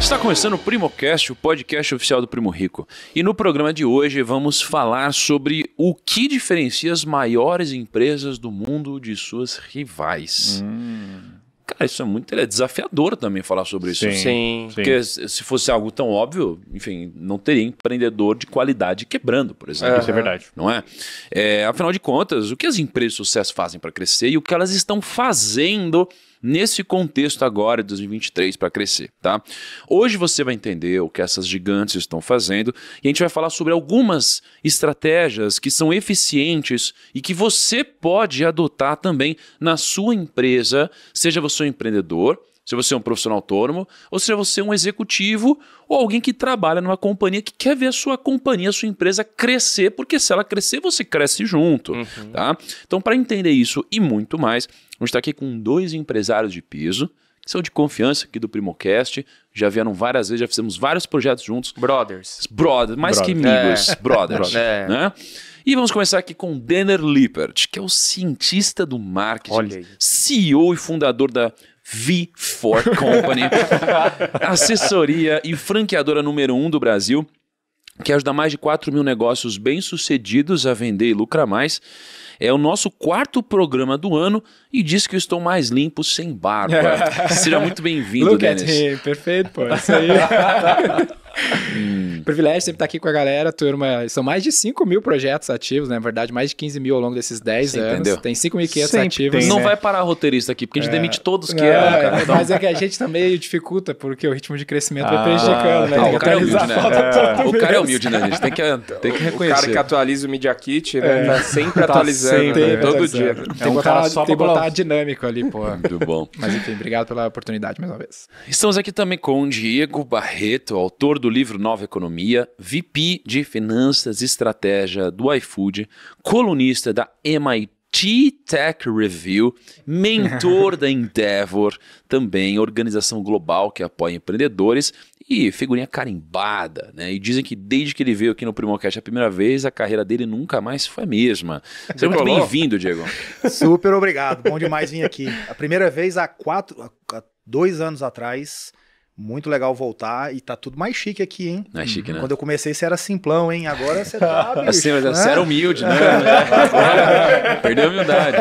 Está começando o PrimoCast, o podcast oficial do Primo Rico. E no programa de hoje vamos falar sobre o que diferencia as maiores empresas do mundo de suas rivais. Hum. Cara, isso é muito é desafiador também falar sobre isso. Sim, sim. Porque sim. se fosse algo tão óbvio, enfim, não teria empreendedor de qualidade quebrando, por exemplo. Isso é verdade. Não é? é? Afinal de contas, o que as empresas de sucesso fazem para crescer e o que elas estão fazendo nesse contexto agora de 2023 para crescer, tá? Hoje você vai entender o que essas gigantes estão fazendo e a gente vai falar sobre algumas estratégias que são eficientes e que você pode adotar também na sua empresa, seja você um empreendedor, se você é um profissional autônomo, ou se você é um executivo ou alguém que trabalha numa companhia que quer ver a sua companhia, a sua empresa crescer, porque se ela crescer, você cresce junto, uhum. tá? Então, para entender isso e muito mais, a gente está aqui com dois empresários de piso, que são de confiança aqui do Primocast, já vieram várias vezes, já fizemos vários projetos juntos. Brothers. Brothers, mais Brothers. que amigos, é. brothers, é. né? E vamos começar aqui com Denner Lippert, que é o cientista do marketing, CEO e fundador da V4 Company, assessoria e franqueadora número um do Brasil, que ajuda mais de 4 mil negócios bem-sucedidos a vender e lucrar mais. É o nosso quarto programa do ano e diz que eu estou mais limpo sem barba. Seja muito bem-vindo, Look Dennis. Perfeito, pô. É isso aí. hum. Privilégio sempre estar tá aqui com a galera, turma. São mais de 5 mil projetos ativos, né? na né? verdade, mais de 15 mil ao longo desses 10 Você anos. Entendeu? Tem 5.500 ativos. Tem, não né? vai parar roteirista aqui, porque a gente é. demite todos que é, então. Mas é que a gente também tá dificulta, porque o ritmo de crescimento ah, vai prejudicando, né? o, é né? É. cara é humilde, né? É. o cara é humilde, né? A gente tem que, tem que reconhecer. O cara que atualiza o Media Kit, né? Tá sempre tá atualizando, sempre, né? todo dia. Tem que botar, só tem botar dinâmico ali, pô. Muito bom. Mas enfim, obrigado pela oportunidade mais uma vez. Estamos aqui também com o Diego Barreto, autor do do livro Nova Economia, VP de Finanças e Estratégia do iFood, colunista da MIT. tech Review, mentor da Endeavor, também organização global que apoia empreendedores e figurinha carimbada, né? E dizem que desde que ele veio aqui no Primocast a primeira vez, a carreira dele nunca mais foi a mesma. Seja muito bem-vindo, Diego. Super obrigado, bom demais vir aqui. A primeira vez há quatro, há dois anos atrás, muito legal voltar e tá tudo mais chique aqui, hein? mais é chique, né? Quando eu comecei, você era simplão, hein? Agora você tá. Bicho, assim, mas né? Você era humilde, né? Perdeu a humildade.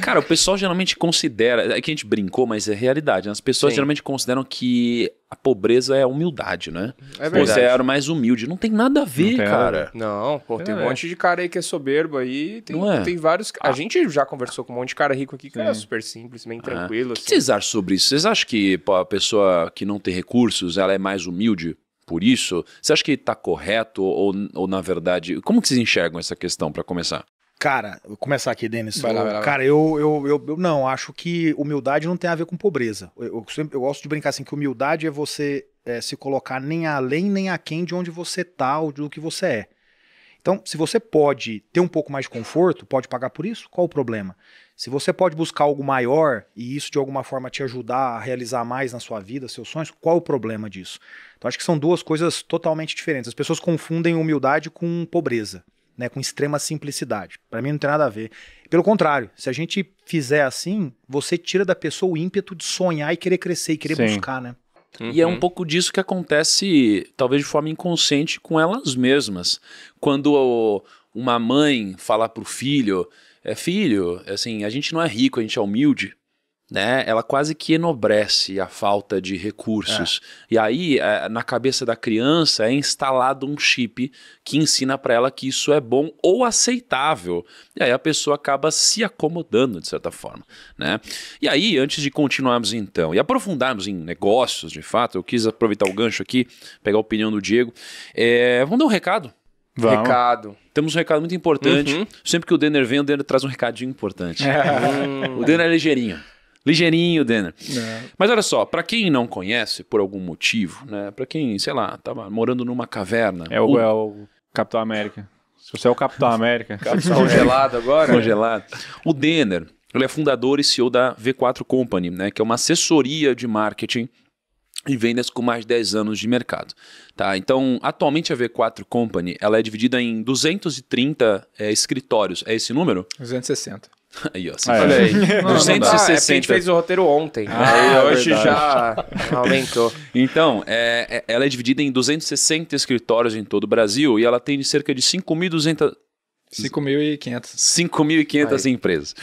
Cara, o pessoal geralmente considera. É que a gente brincou, mas é realidade. Né? As pessoas Sim. geralmente consideram que a pobreza é a humildade, né? É verdade. Você era mais humilde. Não tem nada a ver, não cara. Nada. Não, pô, é, tem um é. monte de cara aí que é soberbo aí. Tem, não é? tem vários. A ah. gente já conversou com um monte de cara rico aqui que é Sim. era super simples, bem ah. tranquilo. O que assim. vocês acham sobre isso? Vocês acham que pô, a pessoa que não tem recursos ela é mais humilde? Por isso, você acha que está correto ou, ou, na verdade, como que vocês enxergam essa questão para começar? Cara, vou começar aqui, Denis. Vai lá, vai lá, cara, eu, eu, eu, eu, não, acho que humildade não tem a ver com pobreza. Eu, eu, eu gosto de brincar assim, que humildade é você é, se colocar nem além nem aquém de onde você tá ou do que você é. Então, se você pode ter um pouco mais de conforto, pode pagar por isso, qual o problema? Se você pode buscar algo maior e isso de alguma forma te ajudar a realizar mais na sua vida, seus sonhos, qual o problema disso? Então, acho que são duas coisas totalmente diferentes. As pessoas confundem humildade com pobreza né, com extrema simplicidade. Para mim não tem nada a ver. Pelo contrário, se a gente fizer assim, você tira da pessoa o ímpeto de sonhar e querer crescer e querer Sim. buscar, né? Uhum. E é um uhum. pouco disso que acontece, talvez de forma inconsciente, com elas mesmas. Quando o, uma mãe fala pro filho, é filho, é assim, a gente não é rico, a gente é humilde né? Ela quase que enobrece a falta de recursos. É. E aí, é, na cabeça da criança é instalado um chip que ensina para ela que isso é bom ou aceitável. E aí a pessoa acaba se acomodando de certa forma, né? E aí, antes de continuarmos então e aprofundarmos em negócios, de fato, eu quis aproveitar o gancho aqui, pegar a opinião do Diego. É, vamos dar um recado Vamos. Recado. Temos um recado muito importante. Uhum. Sempre que o Denner vem, o Denner traz um recadinho importante. o Denner é ligeirinho. Ligeirinho, Denner. É. Mas olha só, para quem não conhece por algum motivo, né? Para quem, sei lá, tava morando numa caverna. É o, o... É o Capitão América. Se você é o Capitão América. Capitão congelado agora? Congelado. O Denner, ele é fundador e CEO da V4 Company, né? Que é uma assessoria de marketing e vendas com mais de 10 anos de mercado. Tá? Então, atualmente a V4 Company ela é dividida em 230 é, escritórios. É esse número? 260. Aí, ó. Ah, olha aí. 260. Não dá, ah, é a gente fez o roteiro ontem. Ah, é ah, hoje verdade. já aumentou. Então, é, é ela é dividida em 260 escritórios em todo o Brasil e ela tem cerca de 5.200 5.500. 5.500 empresas.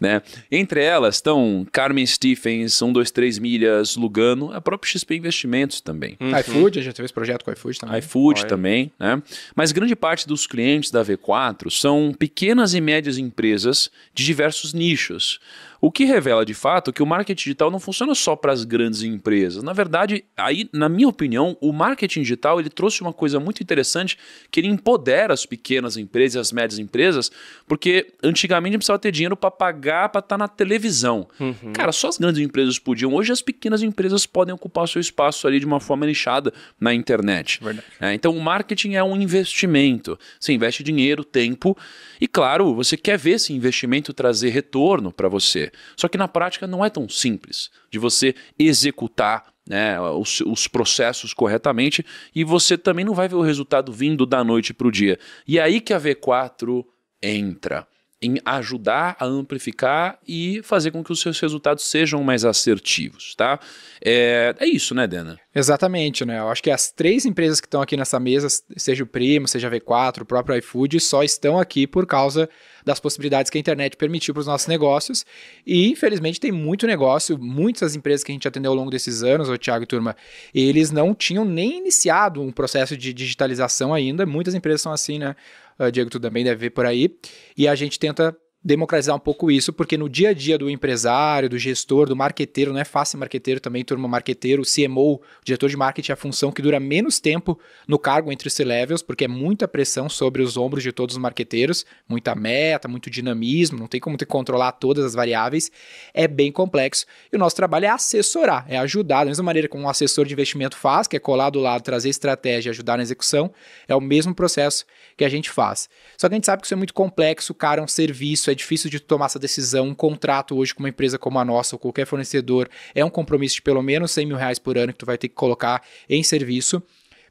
Né? Entre elas estão Carmen Stephens, 123 Milhas, Lugano, a própria XP Investimentos também. Uhum. iFood, a gente teve esse projeto com iFood também. iFood Olha. também, né? Mas grande parte dos clientes da V4 são pequenas e médias empresas de diversos nichos. O que revela de fato que o marketing digital não funciona só para as grandes empresas. Na verdade, aí, na minha opinião, o marketing digital ele trouxe uma coisa muito interessante que ele empodera as pequenas empresas e as médias empresas, porque antigamente precisava ter dinheiro para pagar para estar tá na televisão. Uhum. Cara, só as grandes empresas podiam. Hoje as pequenas empresas podem ocupar seu espaço ali de uma forma lixada na internet. É, então o marketing é um investimento. Você investe dinheiro, tempo e, claro, você quer ver esse investimento trazer retorno para você fazer. Só que na prática não é tão simples de você executar né, os, os, processos corretamente e você também não vai ver o resultado vindo da noite para o dia. E é aí que a V4 entra em ajudar a amplificar e fazer com que os seus resultados sejam mais assertivos, tá? É, é isso, né, Dena? Exatamente, né? Eu acho que as três empresas que estão aqui nessa mesa, seja o Primo, seja a V4, o próprio iFood, só estão aqui por causa das possibilidades que a internet permitiu para os nossos negócios. E, infelizmente, tem muito negócio, muitas empresas que a gente atendeu ao longo desses anos, o Thiago e turma, eles não tinham nem iniciado um processo de digitalização ainda. Muitas empresas são assim, né? Ah, Diego, tu também deve ver por aí. E a gente tenta democratizar um pouco isso, porque no dia a dia do empresário, do gestor, do marqueteiro, não é fácil marqueteiro também, turma marqueteiro, CMO, diretor de marketing é a função que dura menos tempo no cargo entre os C-levels, porque é muita pressão sobre os ombros de todos os marqueteiros, muita meta, muito dinamismo, não tem como ter controlar todas as variáveis, é bem complexo. E o nosso trabalho é assessorar, é ajudar, da mesma maneira como um assessor de investimento faz, que é colar do lado, trazer estratégia, ajudar na execução, é o mesmo processo que a gente faz. Só que a gente sabe que isso é muito complexo, cara, é um serviço isso, é difícil de tomar essa decisão. Um contrato hoje com uma empresa como a nossa ou qualquer fornecedor é um compromisso de pelo menos 100 mil reais por ano que tu vai ter que colocar em serviço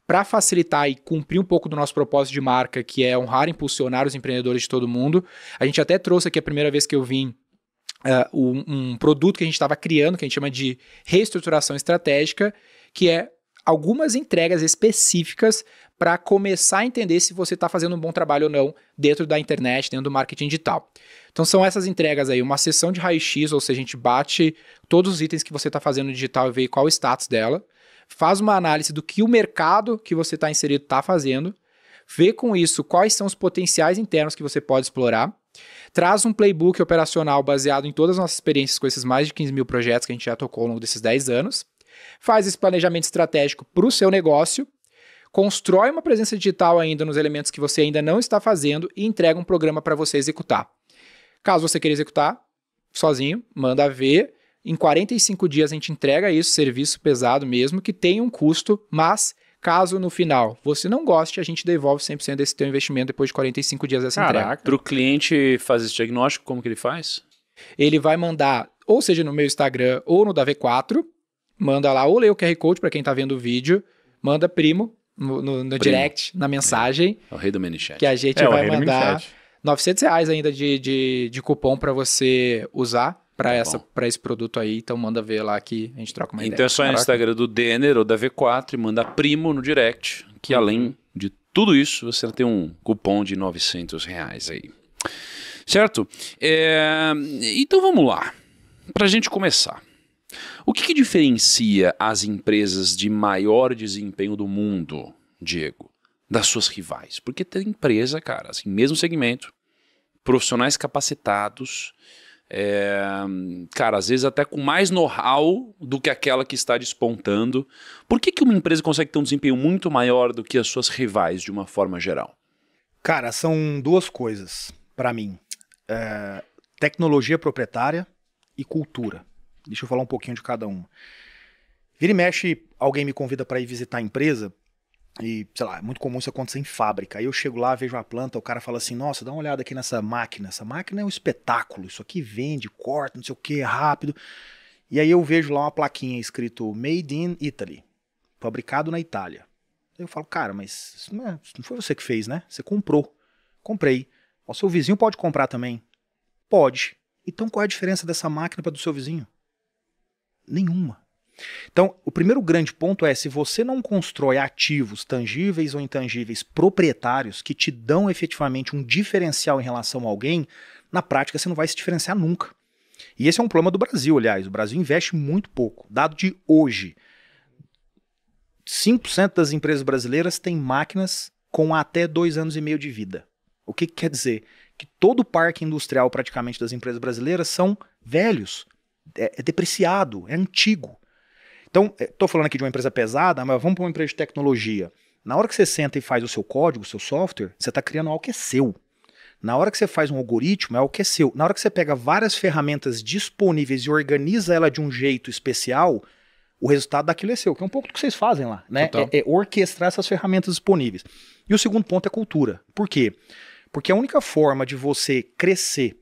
para facilitar e cumprir um pouco do nosso propósito de marca, que é honrar e impulsionar os empreendedores de todo mundo. A gente até trouxe aqui a primeira vez que eu vim uh, um, um produto que a gente estava criando, que a gente chama de reestruturação estratégica, que é algumas entregas específicas para começar a entender se você está fazendo um bom trabalho ou não dentro da internet, dentro do marketing digital. Então são essas entregas aí, uma sessão de raio-x, ou seja, a gente bate todos os itens que você está fazendo no digital e vê qual o status dela, faz uma análise do que o mercado que você está inserido está fazendo, vê com isso quais são os potenciais internos que você pode explorar, traz um playbook operacional baseado em todas as nossas experiências com esses mais de 15 mil projetos que a gente já tocou ao longo desses 10 anos, faz esse planejamento estratégico para o seu negócio, constrói uma presença digital ainda nos elementos que você ainda não está fazendo e entrega um programa para você executar. Caso você queira executar sozinho, manda ver. Em 45 dias a gente entrega isso, serviço pesado mesmo, que tem um custo, mas Caso no final você não goste, a gente devolve 100% desse teu investimento depois de 45 dias dessa Caraca. entrega. Para o cliente fazer esse diagnóstico, como que ele faz? Ele vai mandar, ou seja, no meu Instagram ou no da V4, manda lá ou lê o QR Code para quem está vendo o vídeo, manda primo no, no, no direct, na mensagem. É. é o rei do minichat. Que a gente é, vai mandar 900 reais ainda de, de, de cupom para você usar para tá essa para esse produto aí, então manda ver lá que a gente troca uma então ideia. Então é só no Instagram do Denner ou da V4 e manda primo no direct, que uhum. além de tudo isso, você tem um cupom de 900 reais aí. Certo? É, então vamos lá. Para a gente começar. O que, que diferencia as empresas de maior desempenho do mundo, Diego, das suas rivais? Porque tem empresa, cara, assim, mesmo segmento, profissionais capacitados, é, cara, às vezes até com mais know-how do que aquela que está despontando. Por que, que uma empresa consegue ter um desempenho muito maior do que as suas rivais, de uma forma geral? Cara, são duas coisas para mim: é, tecnologia proprietária e cultura. Deixa eu falar um pouquinho de cada uma. Vira e mexe, alguém me convida para ir visitar a empresa. E, sei lá, é muito comum isso acontecer em fábrica. Aí eu chego lá, vejo uma planta, o cara fala assim: nossa, dá uma olhada aqui nessa máquina. Essa máquina é um espetáculo. Isso aqui vende, corta, não sei o que, é rápido. E aí eu vejo lá uma plaquinha escrito Made in Italy fabricado na Itália. Eu falo, cara, mas isso não, é, isso não foi você que fez, né? Você comprou. Comprei. O seu vizinho pode comprar também? Pode. Então qual é a diferença dessa máquina para do seu vizinho? Nenhuma. Então, o primeiro grande ponto é: se você não constrói ativos tangíveis ou intangíveis proprietários que te dão efetivamente um diferencial em relação a alguém, na prática você não vai se diferenciar nunca. E esse é um problema do Brasil, aliás. O Brasil investe muito pouco. Dado de hoje, 5% das empresas brasileiras têm máquinas com até dois anos e meio de vida. O que, que quer dizer? Que todo o parque industrial, praticamente, das empresas brasileiras são velhos, é, é depreciado, é antigo. Então, estou é, falando aqui de uma empresa pesada, mas vamos para uma empresa de tecnologia. Na hora que você senta e faz o seu código, o seu software, você está criando algo que é seu. Na hora que você faz um algoritmo, é algo que é seu. Na hora que você pega várias ferramentas disponíveis e organiza ela de um jeito especial, o resultado daquilo é seu, que é um pouco do que vocês fazem lá, né? É, é, orquestrar essas ferramentas disponíveis. E o segundo ponto é cultura. Por quê? Porque a única forma de você crescer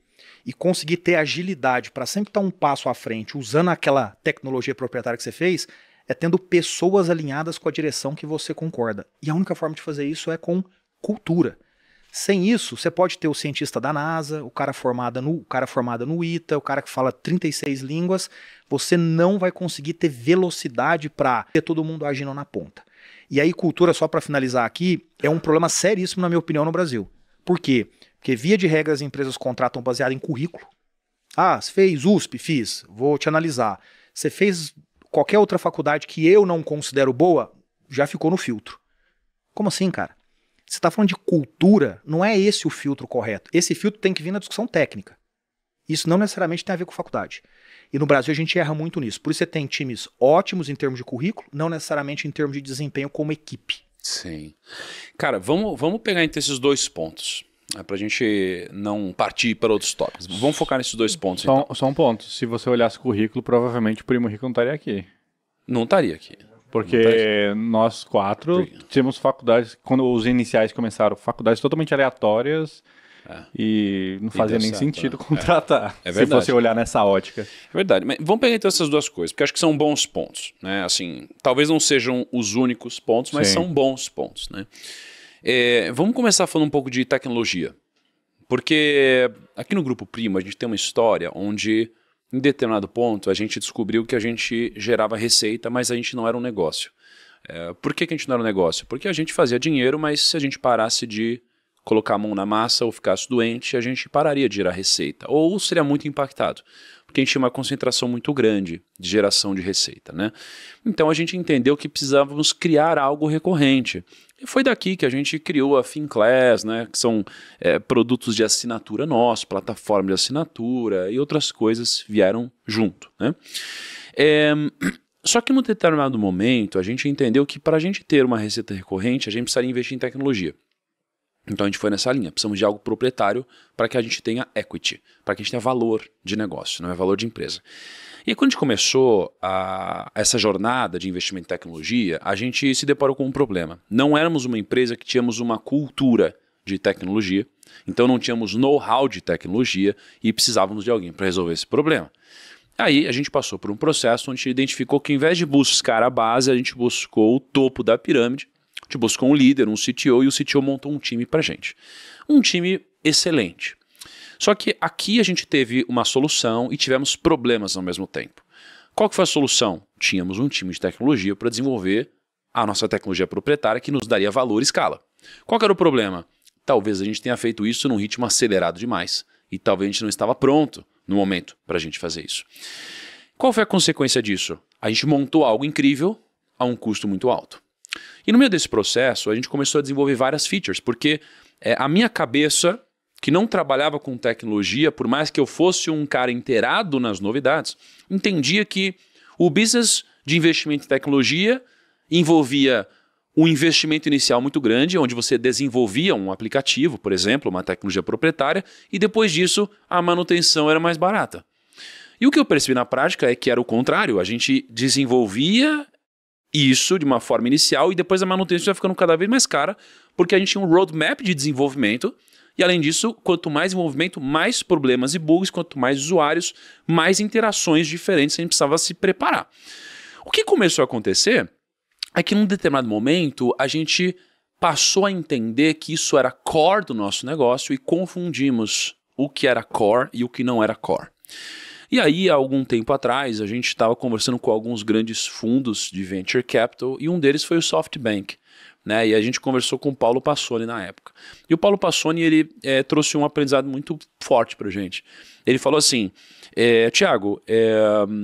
e conseguir ter agilidade para sempre estar tá um passo à frente, usando aquela tecnologia proprietária que você fez, é tendo pessoas alinhadas com a direção que você concorda. E a única forma de fazer isso é com cultura. Sem isso, você pode ter o cientista da NASA, o cara formado no, o cara formado no ITA, o cara que fala 36 línguas, você não vai conseguir ter velocidade para ter todo mundo agindo na ponta. E aí cultura, só para finalizar aqui, é um problema seríssimo na minha opinião no Brasil. Por quê? Porque, via de regra, as empresas contratam baseado em currículo. Ah, você fez USP? Fiz. Vou te analisar. Você fez qualquer outra faculdade que eu não considero boa? Já ficou no filtro. Como assim, cara? Você está falando de cultura, não é esse o filtro correto. Esse filtro tem que vir na discussão técnica. Isso não necessariamente tem a ver com faculdade. E no Brasil a gente erra muito nisso. Por isso você tem times ótimos em termos de currículo, não necessariamente em termos de desempenho como equipe. Sim. Cara, vamos, vamos pegar entre esses dois pontos. É para a gente não partir para outros tópicos. Vamos focar nesses dois pontos. Só, então. só um ponto. Se você olhasse o currículo, provavelmente o Primo Rico não estaria aqui. Não estaria aqui. Porque estaria nós quatro Porque... tínhamos faculdades, quando os iniciais começaram, faculdades totalmente aleatórias. É. E não fazia nem certo, sentido né? contratar, é. É se você olhar nessa ótica. É verdade. Mas vamos pegar então essas duas coisas, porque acho que são bons pontos. Né? Assim, talvez não sejam os únicos pontos, mas Sim. são bons pontos. Né? É, vamos começar falando um pouco de tecnologia. Porque aqui no Grupo primo a gente tem uma história onde, em determinado ponto, a gente descobriu que a gente gerava receita, mas a gente não era um negócio. É, por que, que a gente não era um negócio? Porque a gente fazia dinheiro, mas se a gente parasse de colocar a mão na massa ou ficasse doente, a gente pararia de gerar receita. Ou seria muito impactado. Porque a gente tinha uma concentração muito grande de geração de receita. Né? Então a gente entendeu que precisávamos criar algo recorrente. E foi daqui que a gente criou a Finclass, né, que são é, produtos de assinatura nossos, plataforma de assinatura e outras coisas vieram junto. Né? É, só que num determinado momento a gente entendeu que para a gente ter uma receita recorrente a gente precisaria investir em tecnologia. Então a gente foi nessa linha. Precisamos de algo proprietário para que a gente tenha equity, para que a gente tenha valor de negócio, não é valor de empresa. E quando a gente começou a, essa jornada de investimento em tecnologia, a gente se deparou com um problema. Não éramos uma empresa que tínhamos uma cultura de tecnologia, então não tínhamos know-how de tecnologia e precisávamos de alguém para resolver esse problema. Aí a gente passou por um processo onde a gente identificou que, em vez de buscar a base, a gente buscou o topo da pirâmide a gente buscou um líder, um CTO, e o CTO montou um time para gente. Um time excelente. Só que aqui a gente teve uma solução e tivemos problemas ao mesmo tempo. Qual que foi a solução? Tínhamos um time de tecnologia para desenvolver a nossa tecnologia proprietária que nos daria valor e escala. Qual era o problema? Talvez a gente tenha feito isso num ritmo acelerado demais e talvez a gente não estava pronto no momento para a gente fazer isso. Qual foi a consequência disso? A gente montou algo incrível a um custo muito alto. E no meio desse processo, a gente começou a desenvolver várias features, porque é, a minha cabeça, que não trabalhava com tecnologia, por mais que eu fosse um cara inteirado nas novidades, entendia que o business de investimento em tecnologia envolvia um investimento inicial muito grande, onde você desenvolvia um aplicativo, por exemplo, uma tecnologia proprietária, e depois disso a manutenção era mais barata. E o que eu percebi na prática é que era o contrário. A gente desenvolvia isso de uma forma inicial e depois a manutenção ia ficando cada vez mais cara, porque a gente tinha um roadmap de desenvolvimento. E além disso, quanto mais envolvimento, mais problemas e bugs, quanto mais usuários, mais interações diferentes a gente precisava se preparar. O que começou a acontecer é que num determinado momento a gente passou a entender que isso era core do nosso negócio e confundimos o que era core e o que não era core. E aí, há algum tempo atrás, a gente estava conversando com alguns grandes fundos de venture capital e um deles foi o SoftBank. Né? E a gente conversou com o Paulo Passoni na época. E o Paulo Passoni ele é, trouxe um aprendizado muito forte para gente. Ele falou assim: é, Tiago, é,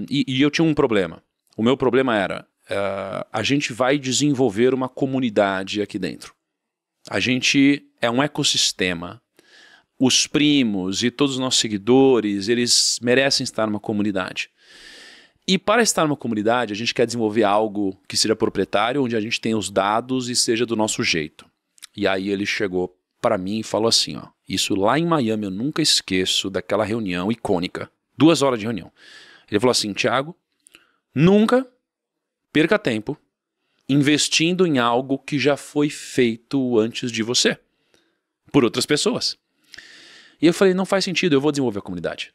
e, e, eu tinha um problema. O meu problema era: é, a gente vai desenvolver uma comunidade aqui dentro. A gente é um ecossistema os primos e todos os nossos seguidores, eles merecem estar numa comunidade. E para estar numa comunidade, a gente quer desenvolver algo que seja proprietário, onde a gente tenha os dados e seja do nosso jeito. E aí ele chegou para mim e falou assim, ó, isso lá em Miami eu nunca esqueço daquela reunião icônica, duas horas de reunião. Ele falou assim, Tiago, nunca perca tempo investindo em algo que já foi feito antes de você por outras pessoas. E eu falei, não faz sentido, eu vou desenvolver a comunidade.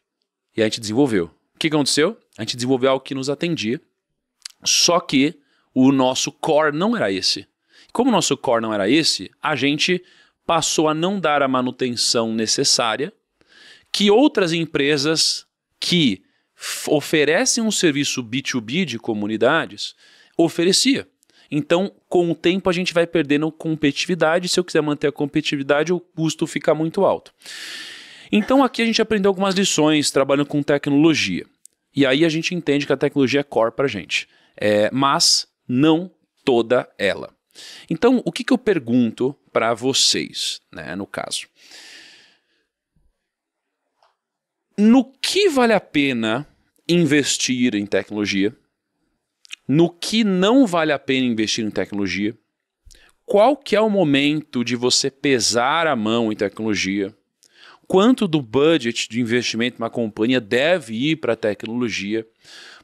E a gente desenvolveu. O que aconteceu? A gente desenvolveu algo que nos atendia, só que o nosso core não era esse. Como o nosso core não era esse, a gente passou a não dar a manutenção necessária que outras empresas que oferecem um serviço B2B de comunidades oferecia. Então, com o tempo, a gente vai perdendo competitividade. Se eu quiser manter a competitividade, o custo fica muito alto. Então, aqui a gente aprendeu algumas lições trabalhando com tecnologia. E aí a gente entende que a tecnologia é core para a gente, é, mas não toda ela. Então, o que, que eu pergunto para vocês, né, no caso? No que vale a pena investir em tecnologia? no que não vale a pena investir em tecnologia, qual que é o momento de você pesar a mão em tecnologia, quanto do budget de investimento uma companhia deve ir para a tecnologia,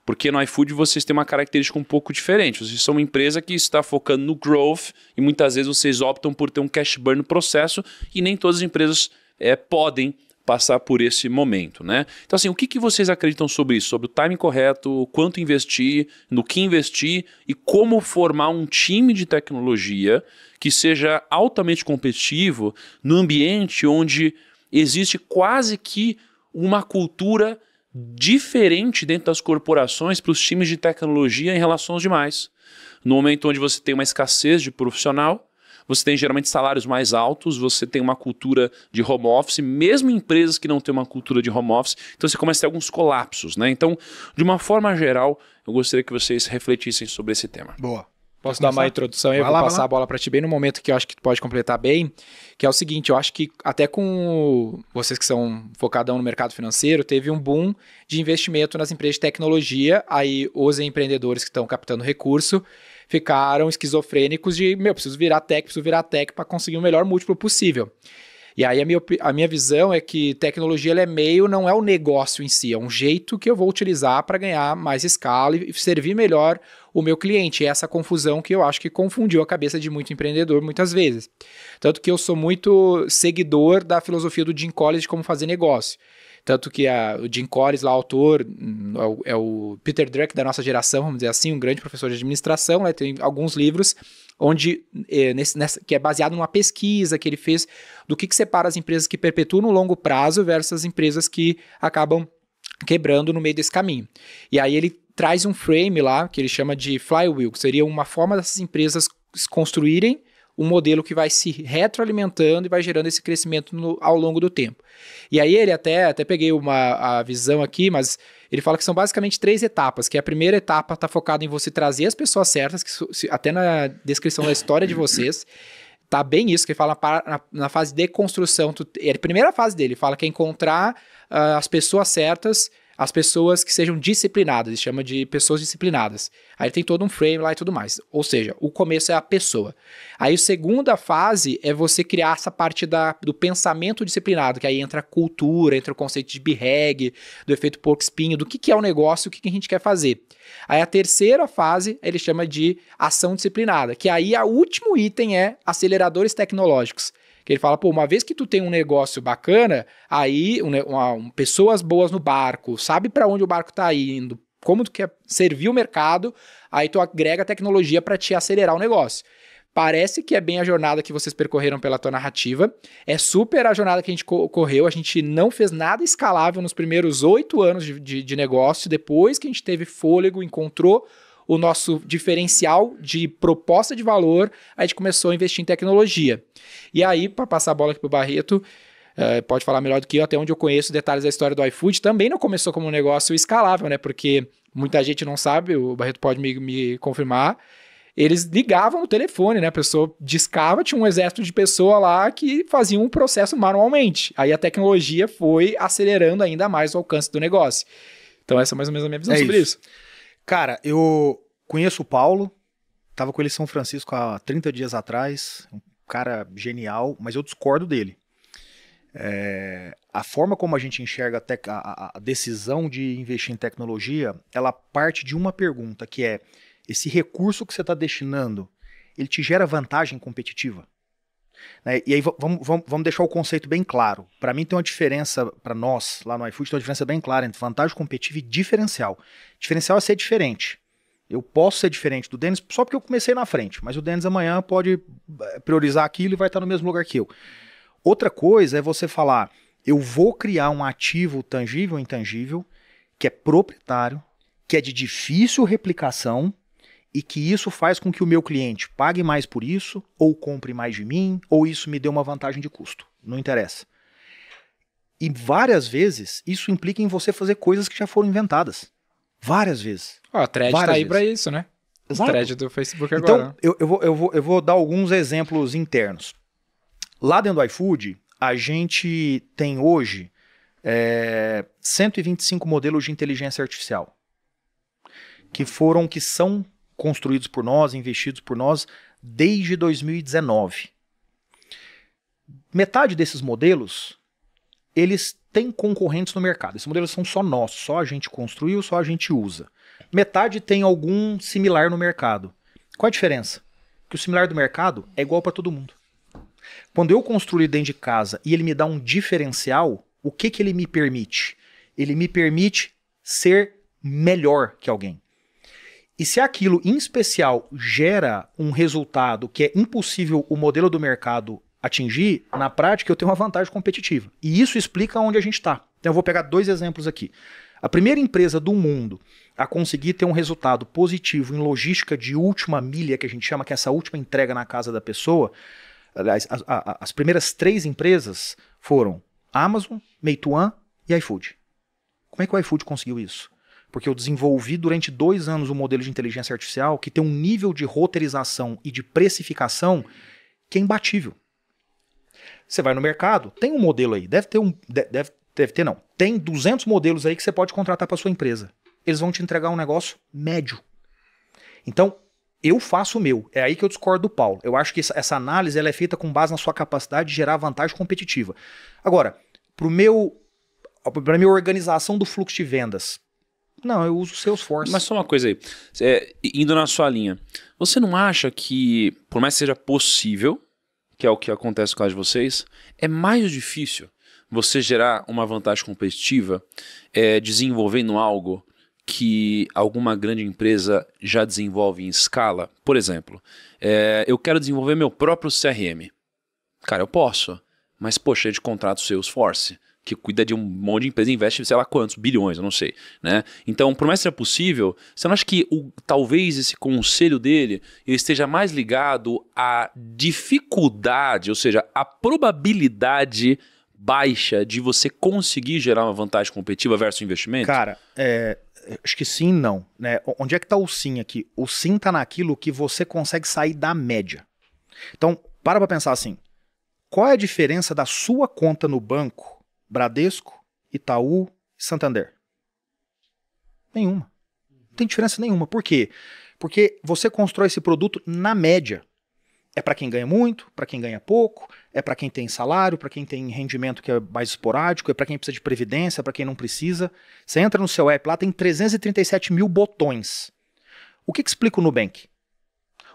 porque no iFood vocês têm uma característica um pouco diferente. Vocês são uma empresa que está focando no growth e muitas vezes vocês optam por ter um cash burn no processo e nem todas as empresas é, podem passar por esse momento, né? Então assim, o que, que vocês acreditam sobre isso? Sobre o timing correto, quanto investir, no que investir e como formar um time de tecnologia que seja altamente competitivo no ambiente onde existe quase que uma cultura diferente dentro das corporações para os times de tecnologia em relação aos demais. No momento onde você tem uma escassez de profissional, você tem geralmente salários mais altos, você tem uma cultura de home office, mesmo empresas que não têm uma cultura de home office, então você começa a ter alguns colapsos, né? Então, de uma forma geral, eu gostaria que vocês refletissem sobre esse tema. Boa. Posso dar uma introdução e eu vou lá, passar a bola para ti bem no momento que eu acho que tu pode completar bem, que é o seguinte, eu acho que até com vocês que são focadão no mercado financeiro, teve um boom de investimento nas empresas de tecnologia, aí os empreendedores que estão captando recurso ficaram esquizofrênicos de, meu, preciso virar tech, preciso virar tech para conseguir o melhor múltiplo possível. E aí a minha, a minha visão é que tecnologia é meio, não é o negócio em si, é um jeito que eu vou utilizar para ganhar mais escala e servir melhor o meu cliente. É essa confusão que eu acho que confundiu a cabeça de muito empreendedor muitas vezes. Tanto que eu sou muito seguidor da filosofia do Jim Collins de como fazer negócio. Tanto que a, o Jim Collins, lá, autor, hum, é, é o, Peter Druck da nossa geração, vamos dizer assim, um grande professor de administração, né? tem alguns livros onde é, nesse, nessa, que é baseado numa pesquisa que ele fez do que, que separa as empresas que perpetuam no longo prazo versus as empresas que acabam quebrando no meio desse caminho. E aí ele traz um frame lá que ele chama de flywheel, que seria uma forma dessas empresas construírem um modelo que vai se retroalimentando e vai gerando esse crescimento no, ao longo do tempo. E aí ele até, até peguei uma a visão aqui, mas ele fala que são basicamente três etapas, que a primeira etapa está focada em você trazer as pessoas certas, que até na descrição da história de vocês, tá bem isso, que ele fala na, na fase de construção, tu, é a primeira fase dele, fala que é encontrar uh, as pessoas certas, as pessoas que sejam disciplinadas, ele chama de pessoas disciplinadas. Aí tem todo um frame lá e tudo mais. Ou seja, o começo é a pessoa. Aí a segunda fase é você criar essa parte da, do pensamento disciplinado, que aí entra a cultura, entra o conceito de BREG, do efeito porco espinho, do que, que é o negócio, o que, que a gente quer fazer. Aí a terceira fase ele chama de ação disciplinada, que aí o último item é aceleradores tecnológicos. Que ele fala, pô, uma vez que tu tem um negócio bacana, aí um, uma, pessoas boas no barco, sabe para onde o barco tá indo, como tu quer servir o mercado, aí tu agrega tecnologia para te acelerar o negócio. Parece que é bem a jornada que vocês percorreram pela tua narrativa. É super a jornada que a gente correu. A gente não fez nada escalável nos primeiros oito anos de, de, de negócio. Depois que a gente teve fôlego, encontrou o nosso diferencial de proposta de valor, a gente começou a investir em tecnologia. E aí, para passar a bola aqui para o Barreto, é, pode falar melhor do que eu, até onde eu conheço detalhes da história do iFood, também não começou como um negócio escalável, né? Porque muita gente não sabe, o Barreto pode me, me confirmar, eles ligavam no telefone, né? A pessoa discava, tinha um exército de pessoa lá que faziam um processo manualmente. Aí a tecnologia foi acelerando ainda mais o alcance do negócio. Então, essa é mais ou menos a minha visão é sobre isso. isso. Cara, eu conheço o Paulo, tava com ele em São Francisco há 30 dias atrás, um cara genial, mas eu discordo dele. É, a forma como a gente enxerga a, a, decisão de investir em tecnologia, ela parte de uma pergunta, que é, esse recurso que você está destinando, ele te gera vantagem competitiva? Né? E aí vamos, vamos, vamos deixar o conceito bem claro. Para mim tem uma diferença, para nós lá no iFood, tem uma diferença bem clara entre vantagem competitiva e diferencial. Diferencial é ser diferente. Eu posso ser diferente do Denis só porque eu comecei na frente, mas o Denis amanhã pode eh, priorizar aquilo e vai estar no mesmo lugar que eu. Outra coisa é você falar, eu vou criar um ativo tangível ou intangível que é proprietário, que é de difícil replicação e que isso faz com que o meu cliente pague mais por isso, ou compre mais de mim, ou isso me dê uma vantagem de custo. Não interessa. E várias vezes isso implica em você fazer coisas que já foram inventadas. Várias vezes. Oh, a thread tá várias aí para isso, né? Exato. A thread do Facebook agora. Então, né? eu, eu, vou, eu, vou, eu vou dar alguns exemplos internos. Lá dentro do iFood, a gente tem hoje é, 125 modelos de inteligência artificial que foram, que são construídos por nós, investidos por nós desde 2019. Metade desses modelos eles têm concorrentes no mercado. Esses modelos são só nossos, só a gente construiu, só a gente usa. Metade tem algum similar no mercado. Qual a diferença? Que o similar do mercado é igual para todo mundo. Quando eu construo dentro de casa e ele me dá um diferencial, o que, que ele me permite? Ele me permite ser melhor que alguém. E se aquilo, em especial, gera um resultado que é impossível o modelo do mercado atingir, na prática eu tenho uma vantagem competitiva. E isso explica onde a gente está. Então eu vou pegar dois exemplos aqui. A primeira empresa do mundo a conseguir ter um resultado positivo em logística de última milha, que a gente chama que é essa última entrega na casa da pessoa, aliás, as, as primeiras três empresas foram Amazon, Meituan e iFood. Como é que o iFood conseguiu isso? porque eu desenvolvi durante dois anos um modelo de inteligência artificial que tem um nível de roteirização e de precificação que é imbatível. Você vai no mercado, tem um modelo aí, deve ter um, deve, deve ter não, tem 200 modelos aí que você pode contratar para sua empresa. Eles vão te entregar um negócio médio. Então, eu faço o meu. É aí que eu discordo do Paulo. Eu acho que essa análise ela é feita com base na sua capacidade de gerar vantagem competitiva. Agora, para meu para minha organização do fluxo de vendas, não, eu uso o Salesforce. Mas só uma coisa aí, é, indo na sua linha, você não acha que, por mais que seja possível, que é o que acontece com caso de vocês, é mais difícil você gerar uma vantagem competitiva é, desenvolvendo algo que alguma grande empresa já desenvolve em escala? Por exemplo, é, eu quero desenvolver meu próprio CRM. Cara, eu posso, mas poxa, é de contrato Salesforce que cuida de um monte de empresa e investe, sei lá quantos, bilhões, eu não sei. Né? Então, por mais que seja possível, você não acha que o, talvez esse conselho dele esteja mais ligado à dificuldade, ou seja, à probabilidade baixa de você conseguir gerar uma vantagem competitiva versus investimento? Cara, é, acho que sim não. Né? Onde é que está o sim aqui? O sim está naquilo que você consegue sair da média. Então, para para pensar assim. Qual é a diferença da sua conta no banco Bradesco, Itaú e Santander. Nenhuma. Não tem diferença nenhuma. Por quê? Porque você constrói esse produto na média. É para quem ganha muito, para quem ganha pouco, é para quem tem salário, para quem tem rendimento que é mais esporádico, é para quem precisa de previdência, para quem não precisa. Você entra no seu app lá, tem 337 mil botões. O que, que explica o Nubank?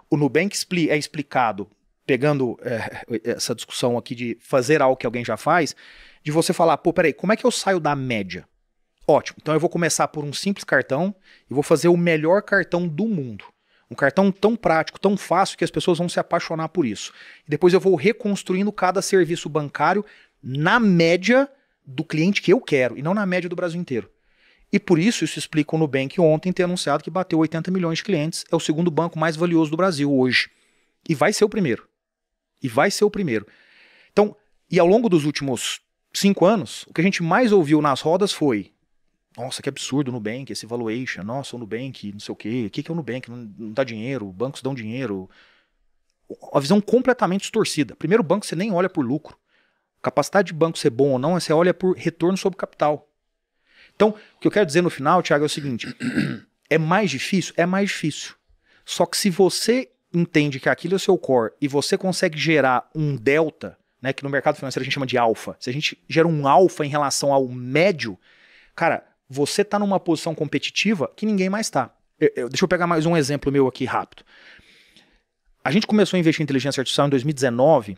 O Nubank é explicado pegando é, essa discussão aqui de fazer algo que alguém já faz, de você falar, pô, peraí, como é que eu saio da média? Ótimo, então eu vou começar por um simples cartão e vou fazer o melhor cartão do mundo. Um cartão tão prático, tão fácil que as pessoas vão se apaixonar por isso. E depois eu vou reconstruindo cada serviço bancário na média do cliente que eu quero e não na média do Brasil inteiro. E por isso, isso explica o Nubank ontem ter anunciado que bateu 80 milhões de clientes, é o segundo banco mais valioso do Brasil hoje. E vai ser o primeiro. E vai ser o primeiro. Então, e ao longo dos últimos cinco anos, o que a gente mais ouviu nas rodas foi: nossa, que absurdo o Nubank, esse valuation, nossa, o Nubank, não sei o quê, o que, que é o Nubank? Não, não dá dinheiro, bancos dão dinheiro. A visão completamente distorcida. Primeiro, banco você nem olha por lucro. Capacidade de banco ser bom ou não, você olha por retorno sobre capital. Então, o que eu quero dizer no final, Thiago, é o seguinte: é mais difícil? É mais difícil. Só que se você entende que aquilo é o seu core e você consegue gerar um delta, né, que no mercado financeiro a gente chama de alfa. Se a gente gera um alfa em relação ao médio, cara, você está numa posição competitiva que ninguém mais está. deixa eu pegar mais um exemplo meu aqui rápido. A gente começou a investir em inteligência artificial em 2019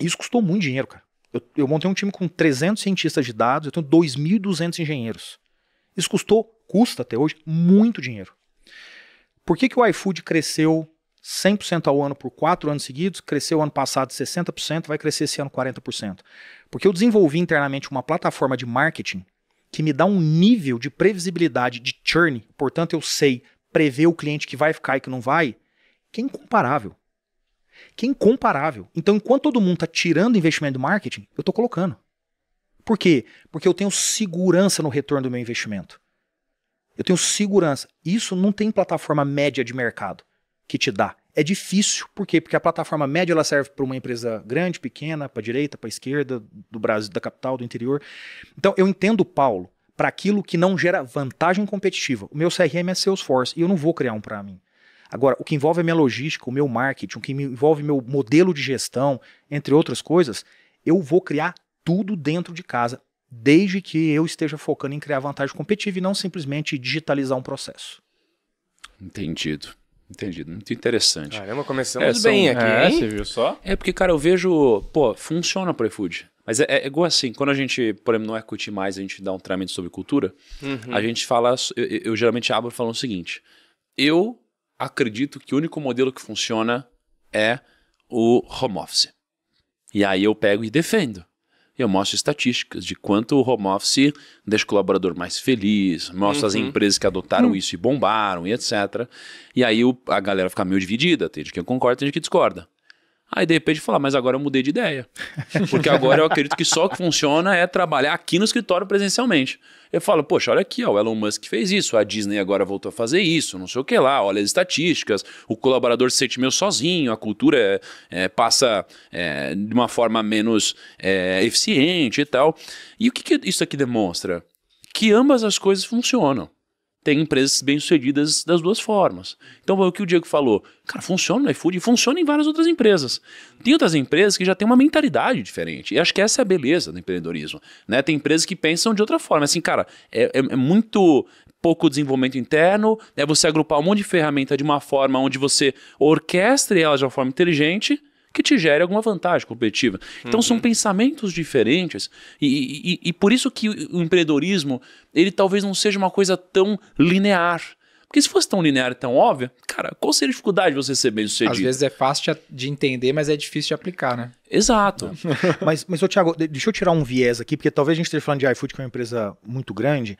e isso custou muito dinheiro, cara. Eu, eu montei um time com 300 cientistas de dados, eu tenho 2.200 engenheiros. Isso custou, custa até hoje, muito dinheiro. Por que, que o iFood cresceu 100% ao ano por quatro anos seguidos, cresceu ano passado 60%, vai crescer esse ano 40%. Porque eu desenvolvi internamente uma plataforma de marketing que me dá um nível de previsibilidade de churn, portanto eu sei prever o cliente que vai ficar e que não vai, que é incomparável. Que é incomparável. Então, enquanto todo mundo está tirando investimento do marketing, eu estou colocando. Por quê? Porque eu tenho segurança no retorno do meu investimento. Eu tenho segurança. Isso não tem plataforma média de mercado que te dá. É difícil, por quê? Porque a plataforma média ela serve para uma empresa grande, pequena, para a direita, para a esquerda, do Brasil, da capital, do interior. Então eu entendo Paulo para aquilo que não gera vantagem competitiva. O meu CRM é Salesforce e eu não vou criar um para mim. Agora, o que envolve a minha logística, o meu marketing, o que envolve meu modelo de gestão, entre outras coisas, eu vou criar tudo dentro de casa, desde que eu esteja focando em criar vantagem competitiva e não simplesmente digitalizar um processo. Entendido. Entendido, muito interessante. Caramba, começamos é, são... bem aqui, é, hein? Você viu só? É porque, cara, eu vejo, pô, funciona pro iFood. Mas é, é, igual assim, quando a gente, por exemplo, não é curtir mais, a gente dá um treinamento sobre cultura, uhum. a gente fala, eu, eu, geralmente abro falando o seguinte, eu acredito que o único modelo que funciona é o home office. E aí eu pego e defendo eu mostro estatísticas de quanto o home office deixa o colaborador mais feliz, mostro uhum. as empresas que adotaram uhum. isso e bombaram e etc. E aí o, a galera fica meio dividida, tem gente que concorda, tem gente que discorda. Aí de repente falar, mas agora eu mudei de ideia. Porque agora eu acredito que só que funciona é trabalhar aqui no escritório presencialmente. Ele fala, poxa, olha aqui, ó, o Elon Musk fez isso, a Disney agora voltou a fazer isso, não sei o que lá, olha as estatísticas, o colaborador se sente meio sozinho, a cultura é, passa é, de uma forma menos é, eficiente e tal. E o que, que isso aqui demonstra? Que ambas as coisas funcionam tem empresas bem-sucedidas das duas formas. Então, o que o Diego falou, cara, funciona no iFood e funciona em várias outras empresas. Tem outras empresas que já têm uma mentalidade diferente. E acho que essa é a beleza do empreendedorismo. Né? Tem empresas que pensam de outra forma. Assim, cara, é, é, é muito pouco desenvolvimento interno, é você agrupar um monte de ferramenta de uma forma onde você orquestre ela de uma forma inteligente que te gere alguma vantagem competitiva. Então uhum. são pensamentos diferentes e, e, e por isso que o empreendedorismo ele talvez não seja uma coisa tão linear. Porque se fosse tão linear e tão óbvia, cara, qual seria a dificuldade de você ser bem sucedido? Às vezes é fácil de entender, mas é difícil de aplicar, né? Exato. mas, mas, ô Thiago, deixa eu tirar um viés aqui, porque talvez a gente esteja falando de iFood, que é uma empresa muito grande.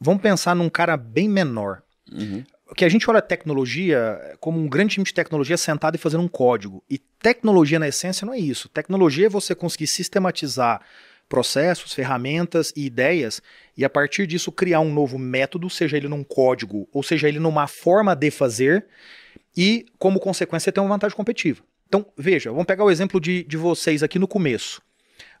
Vamos pensar num cara bem menor. Uhum que a gente olha a tecnologia como um grande time de tecnologia sentado e fazendo um código. E tecnologia, na essência, não é isso. Tecnologia é você conseguir sistematizar processos, ferramentas e ideias e, a partir disso, criar um novo método, seja ele num código ou seja ele numa forma de fazer, e, como consequência, ter uma vantagem competitiva. Então, veja, vamos pegar o exemplo de, de vocês aqui no começo.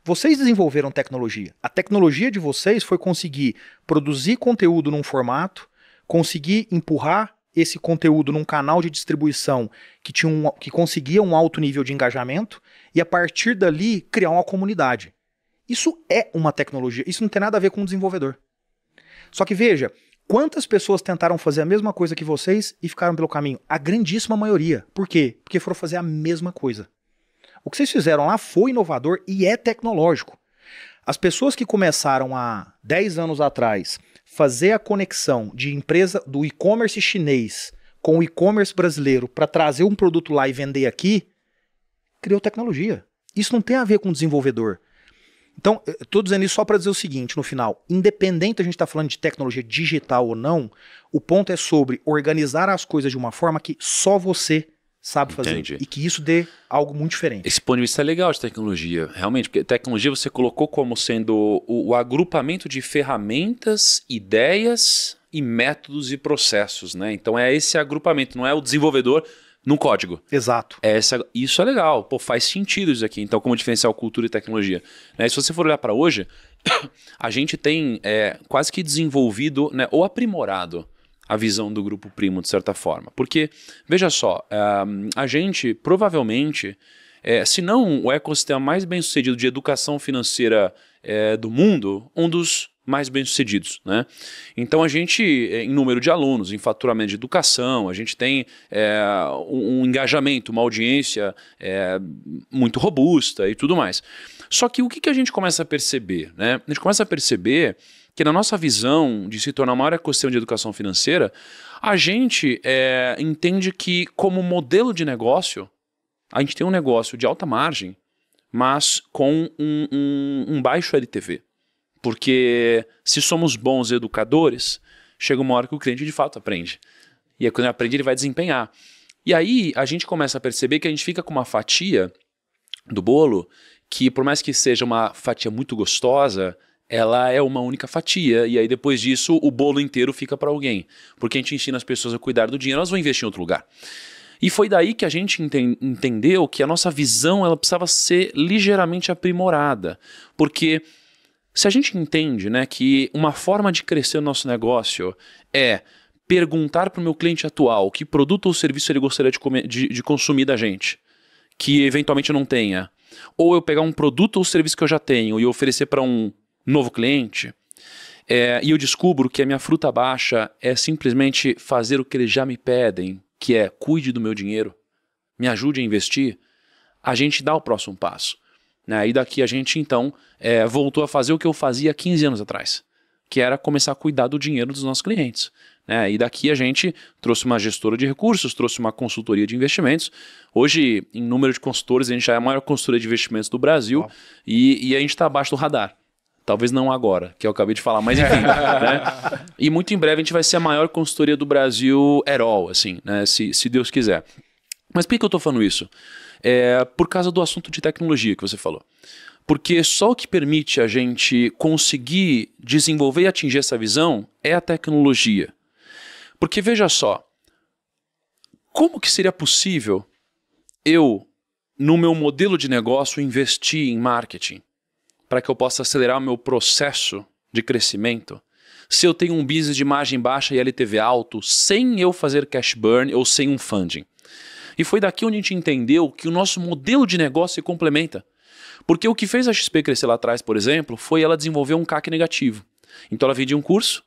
Vocês desenvolveram tecnologia. A tecnologia de vocês foi conseguir produzir conteúdo num formato conseguir empurrar esse conteúdo num canal de distribuição que, tinha um, que conseguia um alto nível de engajamento e a partir dali criar uma comunidade. Isso é uma tecnologia, isso não tem nada a ver com um desenvolvedor. Só que veja, quantas pessoas tentaram fazer a mesma coisa que vocês e ficaram pelo caminho? A grandíssima maioria. Por quê? Porque foram fazer a mesma coisa. O que vocês fizeram lá foi inovador e é tecnológico. As pessoas que começaram há 10 anos atrás fazer a conexão de empresa do e-commerce chinês com o e-commerce brasileiro para trazer um produto lá e vender aqui, criou tecnologia. Isso não tem a ver com desenvolvedor. Então, estou dizendo isso só para dizer o seguinte no final: independente a gente estar tá falando de tecnologia digital ou não, o ponto é sobre organizar as coisas de uma forma que só você sabe fazer e que isso dê algo muito diferente. Esse ponto de vista é legal de tecnologia, realmente, porque tecnologia você colocou como sendo o, o agrupamento de ferramentas, ideias e métodos e processos, né? Então é esse agrupamento, não é o desenvolvedor num código. Exato. É essa, isso é legal, pô, faz sentido isso aqui. Então, como diferenciar cultura e tecnologia? Né? Se você for olhar para hoje, a gente tem é, quase que desenvolvido né, ou aprimorado a visão do grupo primo, de certa forma. Porque, veja só, eh, a gente provavelmente, eh, se não o ecossistema mais bem sucedido de educação financeira eh, do mundo, um dos mais bem-sucedidos. Né? Então a gente, em número de alunos, em faturamento de educação, a gente tem um, engajamento, uma audiência muito robusta e tudo mais. Só que o que, que a gente começa a perceber? Né? A gente começa a perceber que na nossa visão de se tornar uma área questão de educação financeira, a gente é, entende que como modelo de negócio, a gente tem um negócio de alta margem, mas com um, um, um baixo LTV. Porque se somos bons educadores, chega uma hora que o cliente de fato aprende. E é quando ele aprende, ele vai desempenhar. E aí a gente começa a perceber que a gente fica com uma fatia do bolo que, por mais que seja uma fatia muito gostosa, ela é uma única fatia. E aí, depois disso, o bolo inteiro fica para alguém. Porque a gente ensina as pessoas a cuidar do dinheiro, elas vão investir em outro lugar. E foi daí que a gente entendeu que a nossa visão ela precisava ser ligeiramente aprimorada. Porque se a gente entende né, que uma forma de crescer o nosso negócio é perguntar para o meu cliente atual que produto ou serviço ele gostaria de, comer, de, de consumir da gente, que eventualmente eu não tenha. Ou eu pegar um produto ou serviço que eu já tenho e oferecer para um novo cliente, é, e eu descubro que a minha fruta baixa é simplesmente fazer o que eles já me pedem, que é cuide do meu dinheiro, me ajude a investir, a gente dá o próximo passo. Né? E daqui a gente, então, é, voltou a fazer o que eu fazia 15 anos atrás, que era começar a cuidar do dinheiro dos nossos clientes. Né? E daqui a gente trouxe uma gestora de recursos, trouxe uma consultoria de investimentos. Hoje, em número de consultores, a gente já é a maior consultoria de investimentos do Brasil e, e a gente está abaixo do radar. Talvez não agora, que eu acabei de falar, mas enfim. né? E muito em breve a gente vai ser a maior consultoria do Brasil at all, assim, né? se, se Deus quiser. Mas por que, que eu estou falando isso? É por causa do assunto de tecnologia que você falou. Porque só o que permite a gente conseguir desenvolver e atingir essa visão é a tecnologia. Porque veja só, como que seria possível eu, no meu modelo de negócio, investir em marketing? para que eu possa acelerar o meu processo de crescimento? Se eu tenho um business de margem baixa e LTV alto, sem eu fazer cash burn ou sem um funding? E foi daqui onde a gente entendeu que o nosso modelo de negócio se complementa. Porque o que fez a XP crescer lá atrás, por exemplo, foi ela desenvolver um CAC negativo. Então ela vendia um curso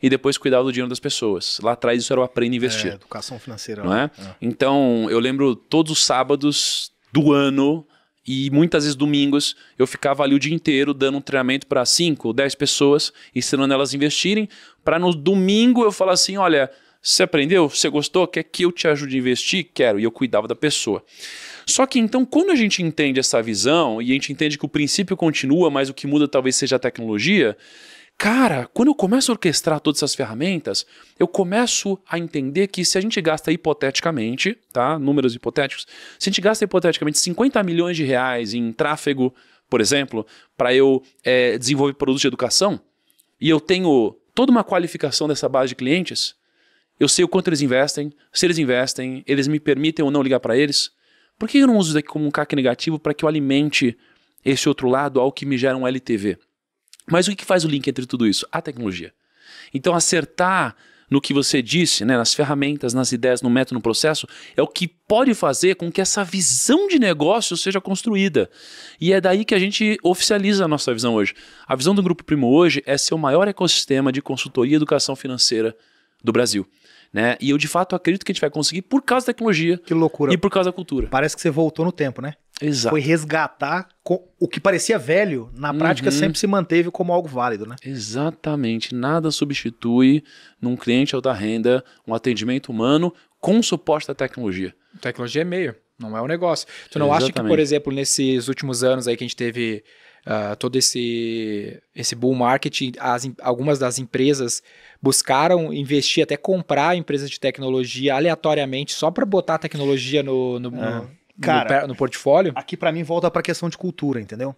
e depois cuidava do dinheiro das pessoas. Lá atrás isso era o aprenda a investir. É, educação financeira. Não é? Né? é? Então eu lembro todos os sábados do ano e muitas vezes domingos eu ficava ali o dia inteiro dando um treinamento para 5 ou 10 pessoas, ensinando elas a investirem, para no domingo eu falar assim: olha, você aprendeu? Você gostou? Quer que eu te ajude a investir? Quero. E eu cuidava da pessoa. Só que então, quando a gente entende essa visão e a gente entende que o princípio continua, mas o que muda talvez seja a tecnologia, Cara, quando eu começo a orquestrar todas essas ferramentas, eu começo a entender que se a gente gasta hipoteticamente, tá? Números hipotéticos, se a gente gasta hipoteticamente 50 milhões de reais em tráfego, por exemplo, para eu é, desenvolver produtos de educação, e eu tenho toda uma qualificação dessa base de clientes, eu sei o quanto eles investem, se eles investem, eles me permitem ou não ligar para eles. Por que eu não uso isso aqui como um CAC negativo para que eu alimente esse outro lado ao que me gera um LTV? Mas o que faz o link entre tudo isso? A tecnologia. Então, acertar no que você disse, né, nas ferramentas, nas ideias, no método, no processo, é o que pode fazer com que essa visão de negócio seja construída. E é daí que a gente oficializa a nossa visão hoje. A visão do Grupo Primo hoje é ser o maior ecossistema de consultoria e educação financeira do Brasil. Né? E eu de fato acredito que a gente vai conseguir por causa da tecnologia. Que loucura. E por causa da cultura. Parece que você voltou no tempo, né? Exato. Foi resgatar o que parecia velho, na uhum. prática uhum. sempre se manteve como algo válido, né? Exatamente. Nada substitui num cliente alta renda um atendimento humano com suporte da tecnologia. Tecnologia é meio, não é um negócio. Tu não Exatamente. acha que, por exemplo, nesses últimos anos aí que a gente teve uh, todo esse, esse bull market, as, algumas das empresas buscaram investir, até comprar empresas de tecnologia aleatoriamente só para botar tecnologia no, no, é. no, cara, no portfólio. Aqui para mim volta para a questão de cultura, entendeu?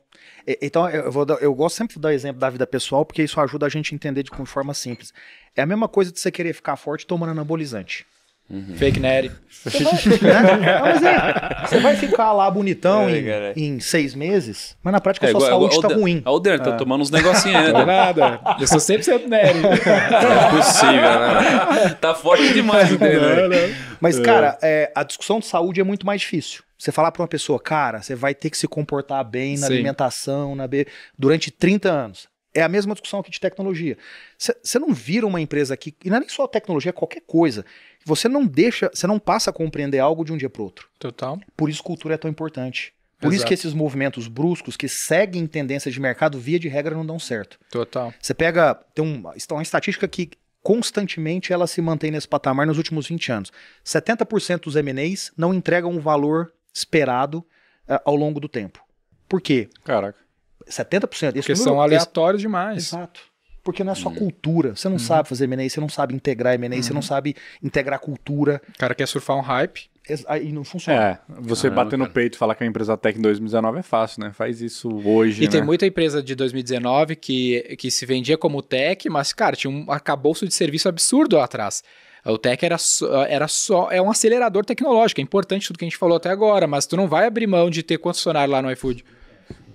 E, então eu, vou, eu gosto sempre de dar exemplo da vida pessoal porque isso ajuda a gente a entender de forma simples. É a mesma coisa de você querer ficar forte tomando anabolizante. Uhum. Fake Nery. Você vai, né? Ah, é, você vai ficar lá bonitão é, em, em, seis meses, mas na prática é, a sua igual, saúde está ruim. Ah, o Alder tá ah. tomando uns negocinhos ainda. Né, não é nada. Eu sou 100% Nery. Não é possível, né? Tá forte demais o né? Mas, é. cara, é, a discussão de saúde é muito mais difícil. Você falar para uma pessoa, cara, você vai ter que se comportar bem na Sim. alimentação, na be... durante 30 anos. É a mesma discussão aqui de tecnologia. Você não vira uma empresa aqui, e não é nem só tecnologia, é qualquer coisa. Você não deixa, você não passa a compreender algo de um dia para outro. Total. Por isso cultura é tão importante. Por Exato. isso que esses movimentos bruscos que seguem tendências de mercado, via de regra, não dão certo. Total. Você pega, tem uma, é uma estatística que constantemente ela se mantém nesse patamar nos últimos 20 anos. 70% dos M&As não entregam o valor esperado uh, ao longo do tempo. Por quê? Caraca. 70%. Porque é são aleatórios demais. Exato. Porque não é só hum. cultura. Você não hum. sabe fazer M&A, você não sabe integrar M&A, hum. você uhum. não sabe integrar cultura. O cara quer surfar um hype. Aí não funciona. É, você Caramba, bater no cara. peito e falar que é a empresa tech em 2019 é fácil, né? Faz isso hoje. E né? tem muita empresa de 2019 que, que se vendia como tech, mas, cara, tinha um acabouço de serviço absurdo lá atrás. O tech era só, era só é um acelerador tecnológico, é importante tudo que a gente falou até agora, mas tu não vai abrir mão de ter concessionário lá no iFood.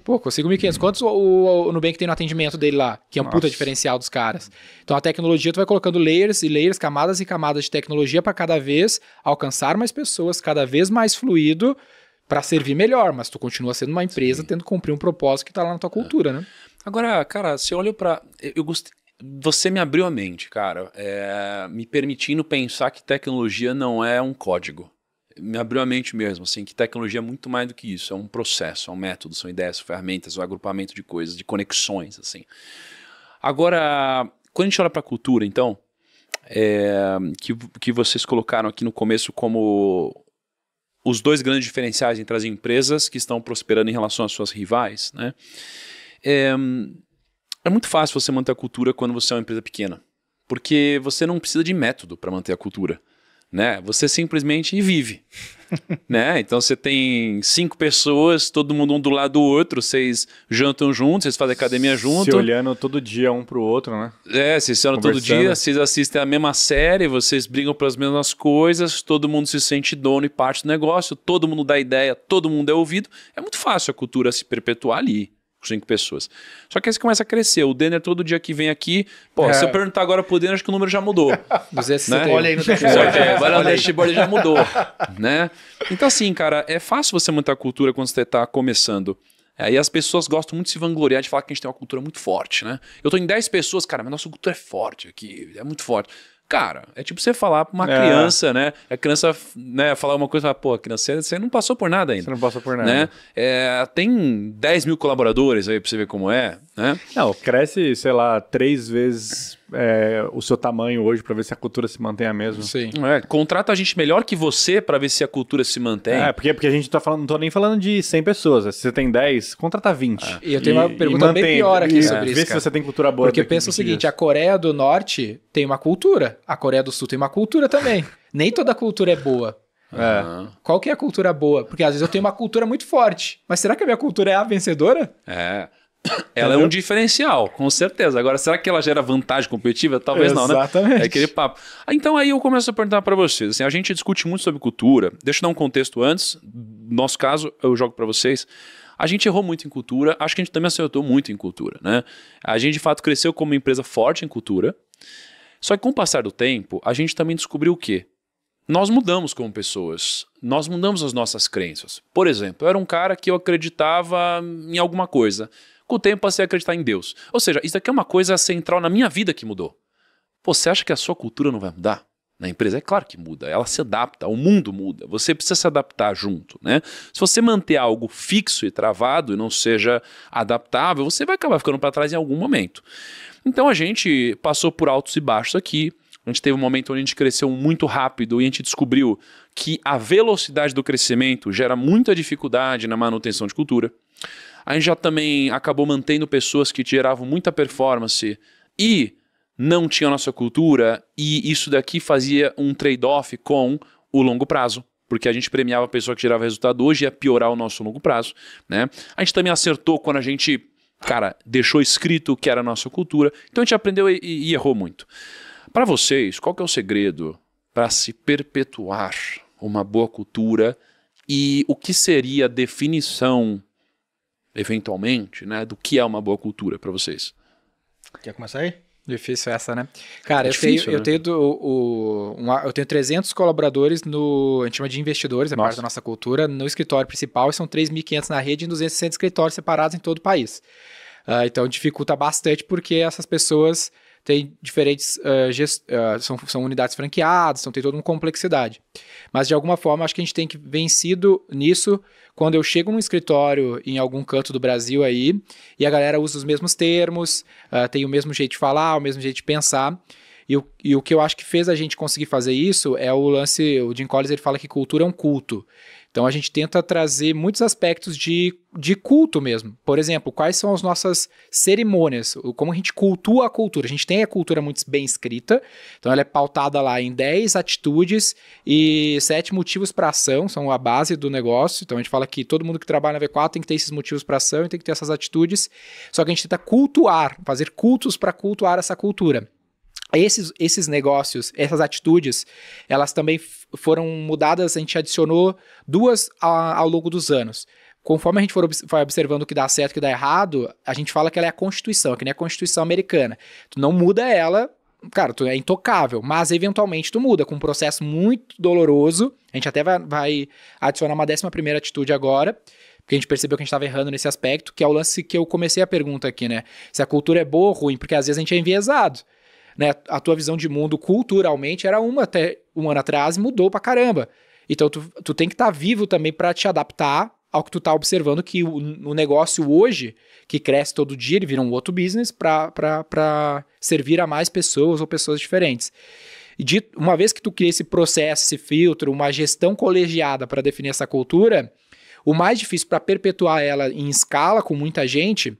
Pô, consigo 1.500. Quantos o, o, o Nubank tem no atendimento dele lá? Que é um Nossa. puta diferencial dos caras. Então a tecnologia, tu vai colocando layers e layers, camadas e camadas de tecnologia para cada vez alcançar mais pessoas, cada vez mais fluido para servir melhor, mas tu continua sendo uma empresa Sim. tendo que cumprir um propósito que tá lá na tua é. cultura, é. né? Agora, cara, você olha para eu gostei você me abriu a mente, cara, é, me permitindo pensar que tecnologia não é um código me abriu a mente mesmo, assim, que tecnologia é muito mais do que isso, é um processo, é um método, são ideias, ferramentas, um agrupamento de coisas, de conexões, assim. Agora, quando a gente olha para a cultura, então, é, que, que vocês colocaram aqui no começo como os dois grandes diferenciais entre as empresas que estão prosperando em relação às suas rivais, né? É, é muito fácil você manter a cultura quando você é uma empresa pequena, porque você não precisa de método para manter a cultura né? Você simplesmente vive. né? Então você tem cinco pessoas, todo mundo um do lado do outro, vocês jantam juntos, vocês fazem academia junto. Se olhando todo dia um pro outro, né? É, vocês se olham todo dia, vocês assistem a mesma série, vocês brigam pelas mesmas coisas, todo mundo se sente dono e parte do negócio, todo mundo dá ideia, todo mundo é ouvido. É muito fácil a cultura se perpetuar ali cinco pessoas. Só que aí você começa a crescer. O Denner, todo dia que vem aqui, pô, é. se eu perguntar agora pro Denner, acho que o número já mudou. Né? Olha aí no dashboard. É, vai lá no dashboard já mudou. né? Então, assim, cara, é fácil você a cultura quando você está começando. É, as pessoas gostam muito de se vangloriar de falar que a gente tem uma cultura muito forte, né? Eu tô em 10 pessoas, cara, mas nossa cultura é forte aqui, é muito forte. Cara, é tipo você falar pra uma é. criança, né? A criança né, falar uma coisa, pô, criança, você não passou por nada ainda. Você não passou por nada. Né? É, tem 10 mil colaboradores aí pra você ver como é, né? Não, cresce, sei lá, três vezes é, o seu tamanho hoje para ver se a cultura se mantém a mesma. Sim. É, contrata a gente melhor que você para ver se a cultura se mantém. É, porque, porque a gente tá falando, não tô nem falando de 100 pessoas. Se você tem 10, contrata 20. É. E eu tenho e, uma pergunta mantém, bem pior aqui e, sobre é. isso. Vê se você tem cultura boa. Porque pensa o seguinte, dias. a Coreia do Norte tem uma cultura, a Coreia do Sul tem uma cultura também. nem toda cultura é boa. É. Qual que é a cultura boa? Porque às vezes eu tenho uma cultura muito forte, mas será que a minha cultura é a vencedora? É. Ela é um diferencial, com certeza. Agora, será que ela gera vantagem competitiva? Talvez Exatamente. não, né? Exatamente. É aquele papo. Ah, então, aí eu começo a perguntar para vocês. Assim, a gente discute muito sobre cultura. Deixa eu dar um contexto antes. nosso caso, eu jogo para vocês. A gente errou muito em cultura. Acho que a gente também acertou muito em cultura, né? A gente, de fato, cresceu como uma empresa forte em cultura. Só que com o passar do tempo, a gente também descobriu o quê? Nós mudamos como pessoas. Nós mudamos as nossas crenças. Por exemplo, eu era um cara que eu acreditava em alguma coisa. Com o tempo passei a acreditar em Deus. Ou seja, isso aqui é uma coisa central na minha vida que mudou. Pô, você acha que a sua cultura não vai mudar? Na empresa é claro que muda, ela se adapta, o mundo muda, você precisa se adaptar junto, né? Se você manter algo fixo e travado e não seja adaptável, você vai acabar ficando para trás em algum momento. Então a gente passou por altos e baixos aqui. A gente teve um momento onde a gente cresceu muito rápido e a gente descobriu que a velocidade do crescimento gera muita dificuldade na manutenção de cultura. A gente já também acabou mantendo pessoas que geravam muita performance e não tinham nossa cultura, e isso daqui fazia um trade-off com o longo prazo porque a gente premiava a pessoa que gerava resultado hoje ia piorar o nosso longo prazo, né? A gente também acertou quando a gente, cara, deixou escrito o que era a nossa cultura. Então a gente aprendeu e, e errou muito. Para vocês, qual que é o segredo para se perpetuar uma boa cultura e o que seria a definição eventualmente, né, do que é uma boa cultura para vocês? Quer começar aí? Difícil essa, né? Cara, é eu, difícil, tenho, né? eu, tenho, do, o, eu tenho 300 colaboradores no. A gente chama de investidores, é nossa. parte da nossa cultura, no escritório principal, e são 3.500 na rede e 260 escritórios separados em todo o país. Uh, então dificulta bastante porque essas pessoas tem diferentes. Uh, eh, gest... uh, eh, são, são unidades franqueadas, então tem toda uma complexidade. Mas de alguma forma, acho que a gente tem que vencido nisso quando eu chego num escritório em algum canto do Brasil aí e a galera usa os mesmos termos, uh, tem o mesmo jeito de falar, o mesmo jeito de pensar. E o, e o que eu acho que fez a gente conseguir fazer isso é o lance, o Jim Collins ele fala que cultura é um culto. Então a gente tenta trazer muitos aspectos de, de culto mesmo. Por exemplo, quais são as nossas cerimônias, como a gente cultua a cultura. A gente tem a cultura muito bem escrita, então ela é pautada lá em 10 atitudes e 7 motivos para ação, são a base do negócio. Então a gente fala que todo mundo que trabalha na V4 tem que ter esses motivos para ação e tem que ter essas atitudes. Só que a gente tenta cultuar, fazer cultos para cultuar essa cultura. Esses, esses negócios, essas atitudes, elas também foram mudadas, a gente adicionou duas a, ao longo dos anos. Conforme a gente for observando o que dá certo e o que dá errado, a gente fala que ela é a Constituição, que nem a Constituição americana. Tu não muda ela, cara, tu é intocável, mas eventualmente tu muda, com um processo muito doloroso. A gente até vai, vai adicionar uma décima primeira atitude agora, porque a gente percebeu que a gente estava errando nesse aspecto, que é o lance que eu comecei a pergunta aqui, né? Se a cultura é boa ou ruim, porque às vezes a gente é enviesado né? A tua visão de mundo culturalmente era uma até um ano atrás e mudou pra caramba. Então tu, tu tem que estar tá vivo também para te adaptar ao que tu tá observando que o, o, negócio hoje, que cresce todo dia, ele vira um outro business para servir a mais pessoas ou pessoas diferentes. E de, uma vez que tu cria esse processo, esse filtro, uma gestão colegiada para definir essa cultura, o mais difícil para perpetuar ela em escala com muita gente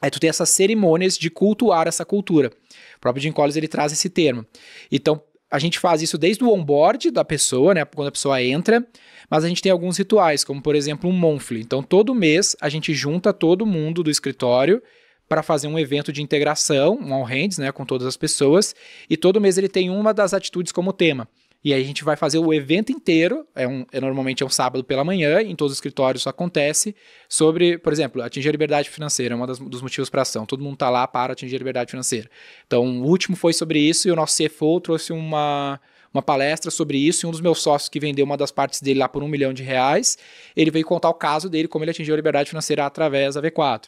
Aí tu tem essas cerimônias de cultuar essa cultura. O próprio Jim Collins ele traz esse termo. Então, a gente faz isso desde o onboard da pessoa, né, quando a pessoa entra, mas a gente tem alguns rituais, como por exemplo um monthly. Então, todo mês a gente junta todo mundo do escritório para fazer um evento de integração, um all hands, né, com todas as pessoas, e todo mês ele tem uma das atitudes como tema. E aí a gente vai fazer o evento inteiro, é, um, é normalmente é um sábado pela manhã, em todos os escritórios isso acontece, sobre, por exemplo, atingir a liberdade financeira, é um dos motivos para ação. Todo mundo está lá para atingir a liberdade financeira. Então, o último foi sobre isso e o nosso CFO trouxe uma, uma palestra sobre isso, e um dos meus sócios que vendeu uma das partes dele lá por um milhão de reais, ele veio contar o caso dele, como ele atingiu a liberdade financeira através da V4.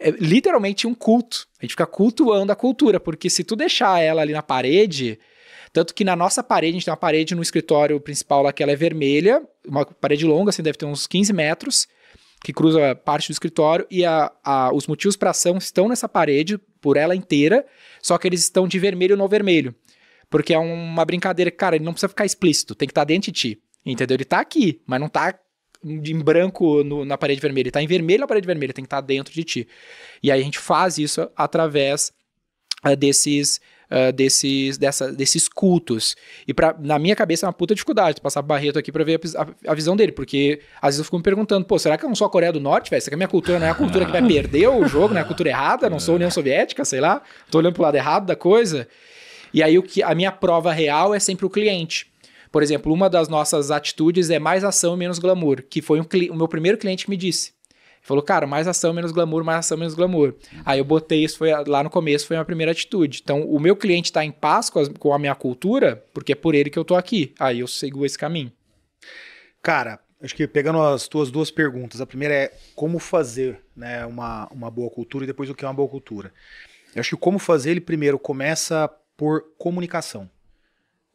É literalmente um culto. A gente fica cultuando a cultura, porque se tu deixar ela ali na parede, tanto que na nossa parede, a gente tem uma parede no escritório principal lá que ela é vermelha, uma parede longa, assim, deve ter uns 15 metros, que cruza parte do escritório, e a, a, os motivos para ação estão nessa parede, por ela inteira, só que eles estão de vermelho no vermelho. Porque é uma brincadeira que, cara, ele não precisa ficar explícito, tem que estar tá dentro de ti. Entendeu? Ele tá aqui, mas não tá em branco no, na parede vermelha, ele tá em vermelho na parede vermelha, tem que estar tá dentro de ti. E aí a gente faz isso através eh, desses ah, desses, dessa, desses cultos. E pra, na minha cabeça é uma puta dificuldade passar Barreto aqui para ver a, a, a, visão dele, porque às vezes eu fico me perguntando, pô, será que eu não sou a Coreia do Norte, velho? Será que a minha cultura não é a cultura que vai perder o jogo, não é a cultura errada? Não sou União Soviética, sei lá? Tô olhando pro lado errado da coisa. E aí o que a minha prova real é sempre o cliente. Por exemplo, uma das nossas atitudes é mais ação e menos glamour, que foi um, o meu primeiro cliente que me disse falou, cara, mais ação, menos glamour, mais ação, menos glamour. Aí eu botei isso, foi lá no começo, foi a minha primeira atitude. Então, o meu cliente está em paz com a, com a minha cultura, porque é por ele que eu tô aqui. Aí eu sigo esse caminho. Cara, acho que pegando as tuas duas perguntas, a primeira é como fazer né, uma, uma boa cultura e depois o que é uma boa cultura. Eu acho que como fazer, ele primeiro começa por comunicação.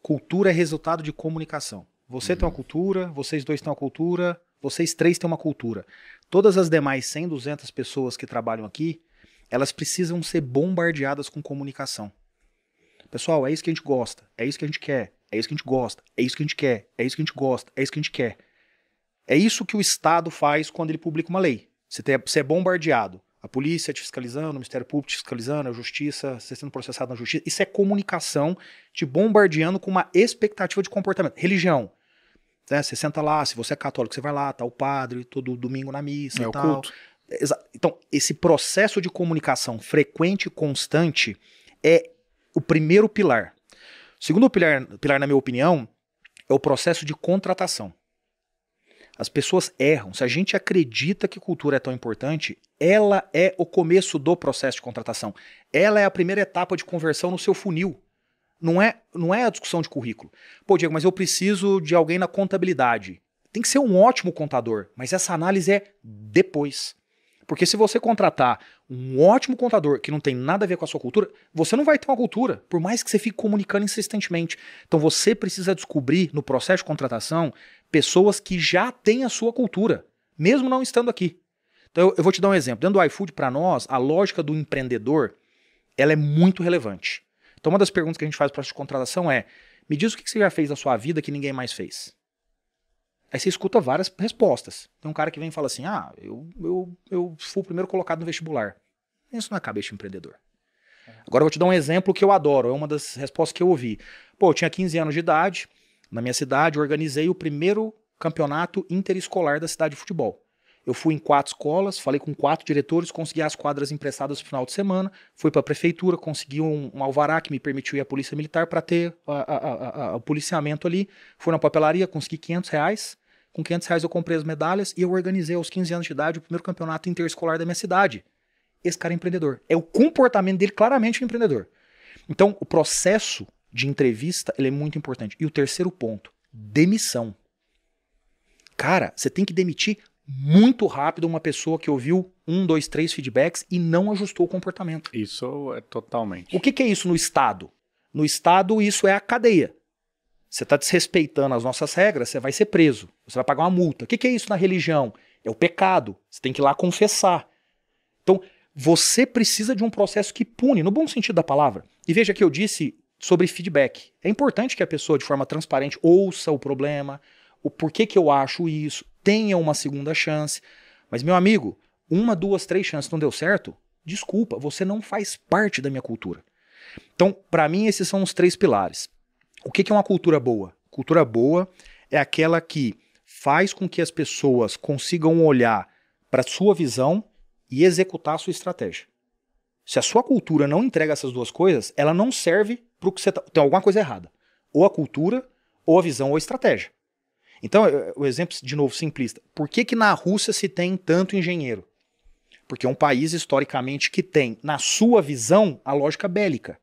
Cultura é resultado de comunicação. Você uhum. tem uma uhum. cultura, vocês dois têm uma cultura, vocês três têm uma cultura. Todas as demais 100, 200 pessoas que trabalham aqui, elas precisam ser bombardeadas com comunicação. Pessoal, é isso que a gente gosta, é isso que a gente quer, é isso que a gente gosta, é isso que a gente quer, é isso que a gente gosta, é isso que a gente quer. É isso que o Estado faz quando ele publica uma lei. Você, tem, você é bombardeado. A polícia te fiscalizando, o Ministério Público te fiscalizando, a justiça, você sendo processado na justiça. Isso é comunicação te bombardeando com uma expectativa de comportamento. Religião. Né? Você senta lá, se você é católico, você vai lá, tá o padre todo domingo na missa é, e tal. Culto. Então, esse processo de comunicação frequente e constante é o primeiro pilar. O segundo pilar, pilar, na minha opinião, é o processo de contratação. As pessoas erram. Se a gente acredita que cultura é tão importante, ela é o começo do processo de contratação. Ela é a primeira etapa de conversão no seu funil. Não é, não é a discussão de currículo. Pô, Diego, mas eu preciso de alguém na contabilidade. Tem que ser um ótimo contador, mas essa análise é depois. Porque se você contratar um ótimo contador que não tem nada a ver com a sua cultura, você não vai ter uma cultura, por mais que você fique comunicando insistentemente. Então você precisa descobrir no processo de contratação pessoas que já têm a sua cultura, mesmo não estando aqui. Então eu vou te dar um exemplo. Dentro do iFood, para nós, a lógica do empreendedor ela é muito relevante. Então, uma das perguntas que a gente faz para a contratação é: me diz o que você já fez na sua vida que ninguém mais fez. Aí você escuta várias respostas. Tem um cara que vem e fala assim: ah, eu, eu, eu fui o primeiro colocado no vestibular. Isso não é cabeça de empreendedor. Agora eu vou te dar um exemplo que eu adoro, é uma das respostas que eu ouvi. Pô, eu tinha 15 anos de idade, na minha cidade, organizei o primeiro campeonato interescolar da cidade de futebol. Eu fui em quatro escolas, falei com quatro diretores, consegui as quadras emprestadas no final de semana, fui para a prefeitura, consegui um, um, alvará que me permitiu ir à polícia militar para ter o policiamento ali. Fui na papelaria, consegui 500 reais. Com 500 reais eu comprei as medalhas e eu organizei aos 15 anos de idade o primeiro campeonato interescolar da minha cidade. Esse cara é empreendedor. É o comportamento dele claramente é empreendedor. Então, o processo de entrevista ele é muito importante. E o terceiro ponto, demissão. Cara, você tem que demitir muito rápido uma pessoa que ouviu um, dois, três feedbacks e não ajustou o comportamento. Isso é totalmente. O que, que é isso no Estado? No Estado, isso é a cadeia. Você está desrespeitando as nossas regras, você vai ser preso, você vai pagar uma multa. O que, que é isso na religião? É o pecado. Você tem que ir lá confessar. Então, você precisa de um processo que pune, no bom sentido da palavra. E veja que eu disse sobre feedback. É importante que a pessoa, de forma transparente, ouça o problema, o porquê que eu acho isso, tenha uma segunda chance. Mas, meu amigo, uma, duas, três chances não deu certo? Desculpa, você não faz parte da minha cultura. Então, para mim, esses são os três pilares. O que é uma cultura boa? Cultura boa é aquela que faz com que as pessoas consigam olhar para sua visão e executar a sua estratégia. Se a sua cultura não entrega essas duas coisas, ela não serve para o que você tá, tem alguma coisa errada. Ou a cultura, ou a visão, ou a estratégia. Então, o exemplo, de novo, simplista. Por que, que na Rússia se tem tanto engenheiro? Porque é um país, historicamente, que tem, na sua visão, a lógica bélica.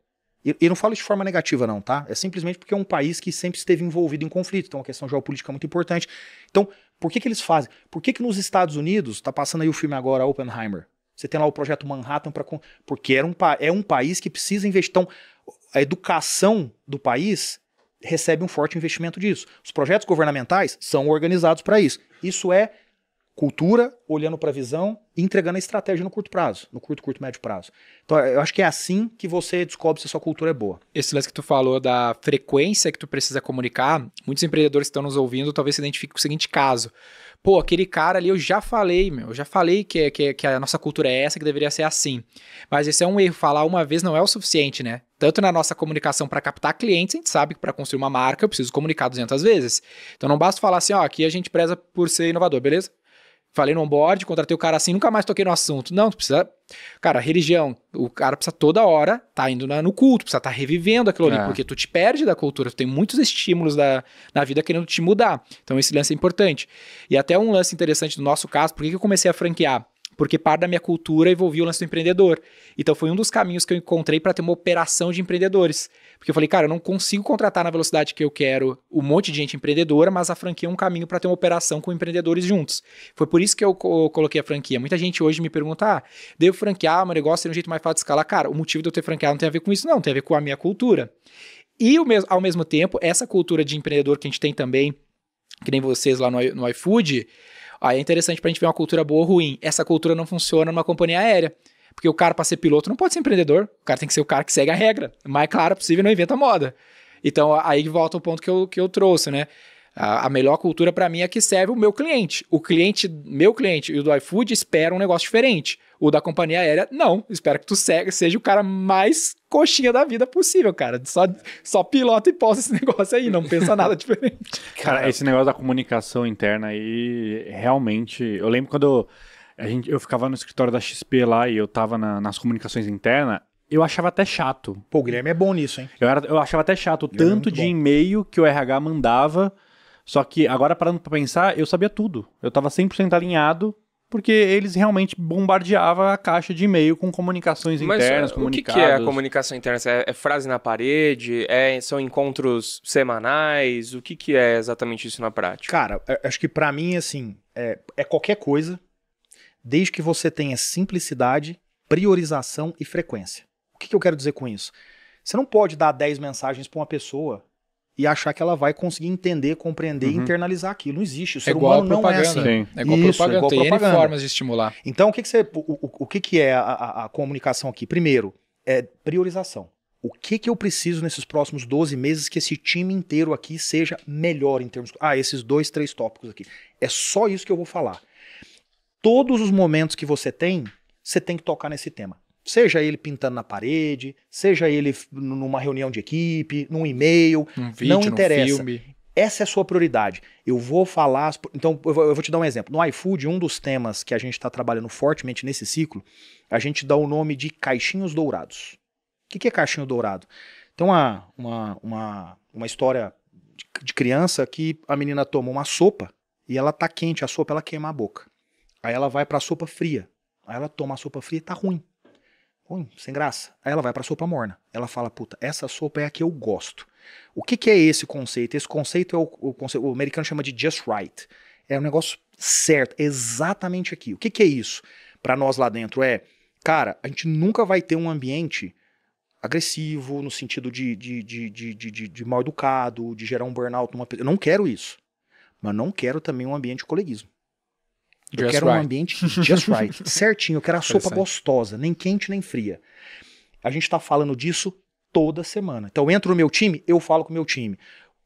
E eu não falo de forma negativa, não, tá? É simplesmente porque é um país que sempre esteve envolvido em conflito. Então, a questão geopolítica é muito importante. Então, por que, que eles fazem? Por que, que nos Estados Unidos, tá passando aí o filme agora, Oppenheimer? Você tem lá o projeto Manhattan para. Porque era um, é um país que precisa investir. Então, a educação do país recebe um forte investimento disso. Os projetos governamentais são organizados para isso. Isso é cultura, olhando para a visão e entregando a estratégia no curto prazo, no curto, curto, médio prazo. Então, eu acho que é assim que você descobre se a sua cultura é boa. Esse lance que tu falou da frequência que tu precisa comunicar, muitos empreendedores que estão nos ouvindo talvez se identifiquem com o seguinte caso pô, aquele cara ali eu já falei, meu, eu já falei que, que, que a nossa cultura é essa, que deveria ser assim. Mas esse é um erro. Falar uma vez não é o suficiente, né? Tanto na nossa comunicação para captar clientes, a gente sabe que para construir uma marca eu preciso comunicar 200 vezes. Então não basta falar assim, ó, aqui a gente preza por ser inovador, beleza? falei no onboard, contratei o cara assim, nunca mais toquei no assunto. Não, tu precisa. Cara, religião, o cara precisa toda hora tá indo na, no culto, precisa estar tá revivendo aquilo é. ali, porque tu te perde da cultura, tu tem muitos estímulos da, na vida querendo te mudar. Então esse lance é importante. E até um lance interessante do nosso caso, por que, que eu comecei a franquear? Porque parte da minha cultura envolvia o lance do empreendedor. Então foi um dos caminhos que eu encontrei para ter uma operação de empreendedores. Porque eu falei, cara, eu não consigo contratar na velocidade que eu quero um monte de gente empreendedora, mas a franquia é um caminho para ter uma operação com empreendedores juntos. Foi por isso que eu coloquei a franquia. Muita gente hoje me pergunta, ah, devo franquear meu negócio tem um jeito mais fácil de escalar? Cara, o motivo de eu ter franqueado não tem a ver com isso, não. Tem a ver com a minha cultura. E ao mesmo tempo, essa cultura de empreendedor que a gente tem também, que nem vocês lá no, no iFood, aí é interessante para a gente ver uma cultura boa ou ruim. Essa cultura não funciona numa companhia aérea. Porque o cara, para ser piloto, não pode ser empreendedor. O cara tem que ser o cara que segue a regra. mais claro possível, não inventa moda. Então, aí volta o ponto que eu, que eu trouxe, né? A, a melhor cultura para mim é que serve o meu cliente. O cliente, meu cliente e o do iFood esperam um negócio diferente. O da companhia aérea, não. Espero que tu seja o cara mais coxinha da vida possível, cara. Só, só pilota e posta esse negócio aí, não pensa nada diferente. Cara, esse negócio da comunicação interna aí, realmente. Eu lembro quando a gente, eu ficava no escritório da XP lá e eu tava na, nas comunicações internas, eu achava até chato. Pô, o Guilherme é bom nisso, hein? Eu, era, eu achava até chato o é tanto é de e-mail que o RH mandava. Só que agora, parando pra pensar, eu sabia tudo. Eu tava 100% alinhado, porque eles realmente bombardeavam a caixa de e-mail com comunicações internas, Mas, o que, que, é a comunicação interna? É, é frase na parede? É, são encontros semanais? O que, que é exatamente isso na prática? Cara, é, acho que para mim, assim, é, é qualquer coisa desde que você tenha simplicidade, priorização e frequência. O que, que eu quero dizer com isso? Você não pode dar 10 mensagens para uma pessoa e achar que ela vai conseguir entender, compreender uhum. e internalizar aquilo. Não existe. O é ser é igual humano não é assim. Sim. É igual Isso, é propaganda. É igual Tem propaganda. formas de estimular. Então, o que, que, você, o, o que, que é a, a, a, comunicação aqui? Primeiro, é priorização. O que, que eu preciso nesses próximos 12 meses que esse time inteiro aqui seja melhor em termos. Ah, esses dois, três tópicos aqui. É só isso que eu vou falar todos os momentos que você tem, você tem que tocar nesse tema. Seja ele pintando na parede, seja ele numa reunião de equipe, num e-mail, um vídeo, não interessa. Filme. Essa é a sua prioridade. Eu vou falar. Então, eu vou, te dar um exemplo. No iFood, um dos temas que a gente está trabalhando fortemente nesse ciclo, a gente dá o nome de caixinhos dourados. O que, é caixinho dourado? Tem uma, uma, uma, uma história de criança que a menina toma uma sopa e ela tá quente, a sopa ela queima a boca. Aí ela vai pra sopa fria. Aí ela toma a sopa fria e tá ruim. Ruim, sem graça. Aí ela vai pra sopa morna. Ela fala, puta, essa sopa é a que eu gosto. O que, que é esse conceito? Esse conceito é o, o, conceito, o americano chama de just right. É um negócio certo, exatamente aqui. O que, que é isso? Para nós lá dentro é, cara, a gente nunca vai ter um ambiente agressivo, no sentido de, de, de, de, de, de mal educado, de gerar um burnout numa pessoa. Eu não quero isso. Mas não quero também um ambiente de coleguismo eu just quero right. um ambiente just right, certinho. Eu quero a sopa gostosa, nem quente nem fria. A gente está falando disso toda semana. Então entro no meu time, eu falo com o meu time.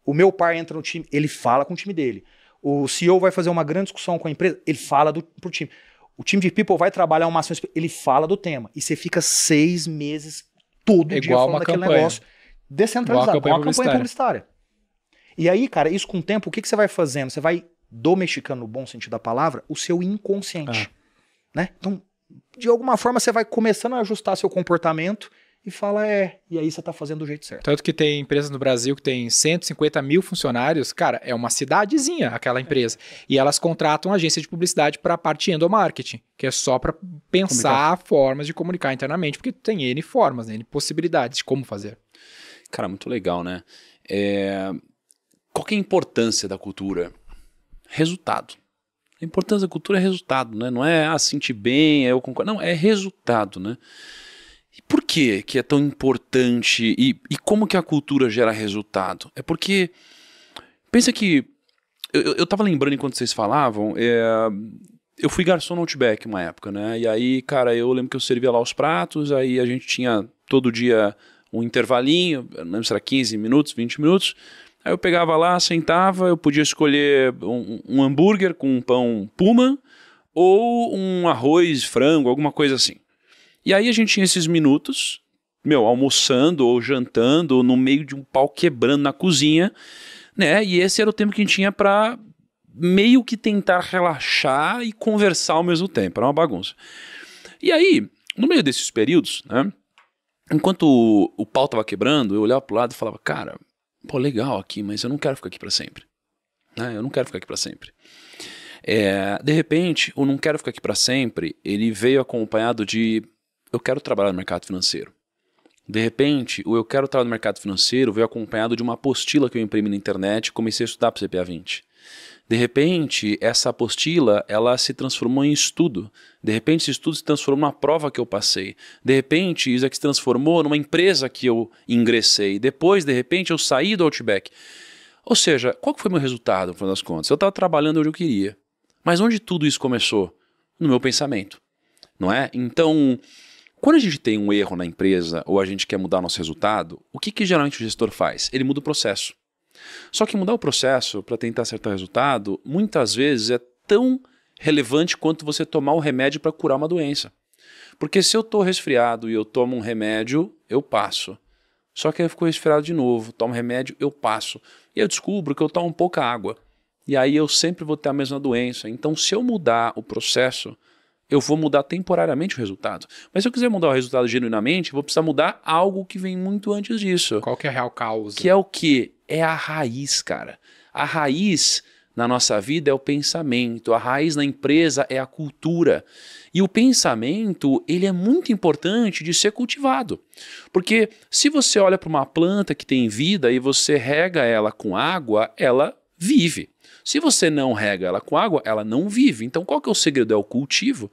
O meu pai entra no time, ele fala com o time dele. O CEO vai fazer uma grande discussão com a empresa, ele fala para pro time. O time de people vai trabalhar uma ação, ele fala do tema. E você fica seis meses todo é dia falando daquele negócio descentralizado, com a campanha, uma campanha publicitária. publicitária. E aí, cara, isso com o tempo, o que, que você vai fazendo? Você vai do mexicano, no bom sentido da palavra, o seu inconsciente. É. Né? Então, de alguma forma, você vai começando a ajustar seu comportamento e fala é, e aí você tá fazendo do jeito certo. Tanto que tem empresas no Brasil que tem 150 mil funcionários, cara, é uma cidadezinha aquela é. empresa. É. E elas contratam agência de publicidade para a parte endomarketing, que é só para pensar formas de comunicar internamente, porque tem N formas, né, N possibilidades de como fazer. Cara, muito legal, né? É... Qual é a importância da cultura? resultado. A importância da cultura é resultado, né? Não é ah, sentir bem, é eu concordo. Não, é resultado, né? E por que que é tão importante e, e como que a cultura gera resultado? É porque pensa que eu, estava lembrando enquanto vocês falavam, é, eu fui garçom no Outback uma época, né? E aí, cara, eu lembro que eu servia lá os pratos, aí a gente tinha todo dia um intervalinho, não lembro se era 15 minutos, 20 minutos, Aí eu pegava lá, sentava, eu podia escolher um, um hambúrguer com um pão puma ou um arroz, frango, alguma coisa assim. E aí a gente tinha esses minutos, meu, almoçando ou jantando, ou no meio de um pau quebrando na cozinha, né? E esse era o tempo que a gente tinha para meio que tentar relaxar e conversar ao mesmo tempo. Era uma bagunça. E aí, no meio desses períodos, né? Enquanto o, o pau tava quebrando, eu olhava pro lado e falava, cara, pô, legal aqui, mas eu não quero ficar aqui para sempre. Né? Eu não quero ficar aqui para sempre. É, de repente, o não quero ficar aqui para sempre, ele veio acompanhado de eu quero trabalhar no mercado financeiro. De repente, o eu quero trabalhar no mercado financeiro veio acompanhado de uma apostila que eu imprimi na internet e comecei a estudar para o CPA 20. De repente, essa apostila, ela se transformou em estudo. De repente, esse estudo se transformou numa prova que eu passei. De repente, isso aqui se transformou numa empresa que eu ingressei. Depois, de repente, eu saí do Outback. Ou seja, qual foi o meu resultado, no final das contas? Eu estava trabalhando onde eu queria. Mas onde tudo isso começou? No meu pensamento, não é? Então, quando a gente tem um erro na empresa ou a gente quer mudar nosso resultado, o que, que geralmente o gestor faz? Ele muda o processo. Só que mudar o processo para tentar acertar o resultado, muitas vezes é tão relevante quanto você tomar um remédio para curar uma doença. Porque se eu estou resfriado e eu tomo um remédio, eu passo. Só que aí eu fico resfriado de novo, tomo remédio, eu passo. E eu descubro que eu tomo pouca água. E aí eu sempre vou ter a mesma doença. Então, se eu mudar o processo, eu vou mudar temporariamente o resultado. Mas se eu quiser mudar o resultado genuinamente, vou precisar mudar algo que vem muito antes disso. Qual que é a real causa? Que é o quê? É a raiz, cara. A raiz na nossa vida é o pensamento, a raiz na empresa é a cultura. E o pensamento, ele é muito importante de ser cultivado. Porque se você olha para uma planta que tem vida e você rega ela com água, ela vive. Se você não rega ela com água, ela não vive. Então, qual que é o segredo? É o cultivo.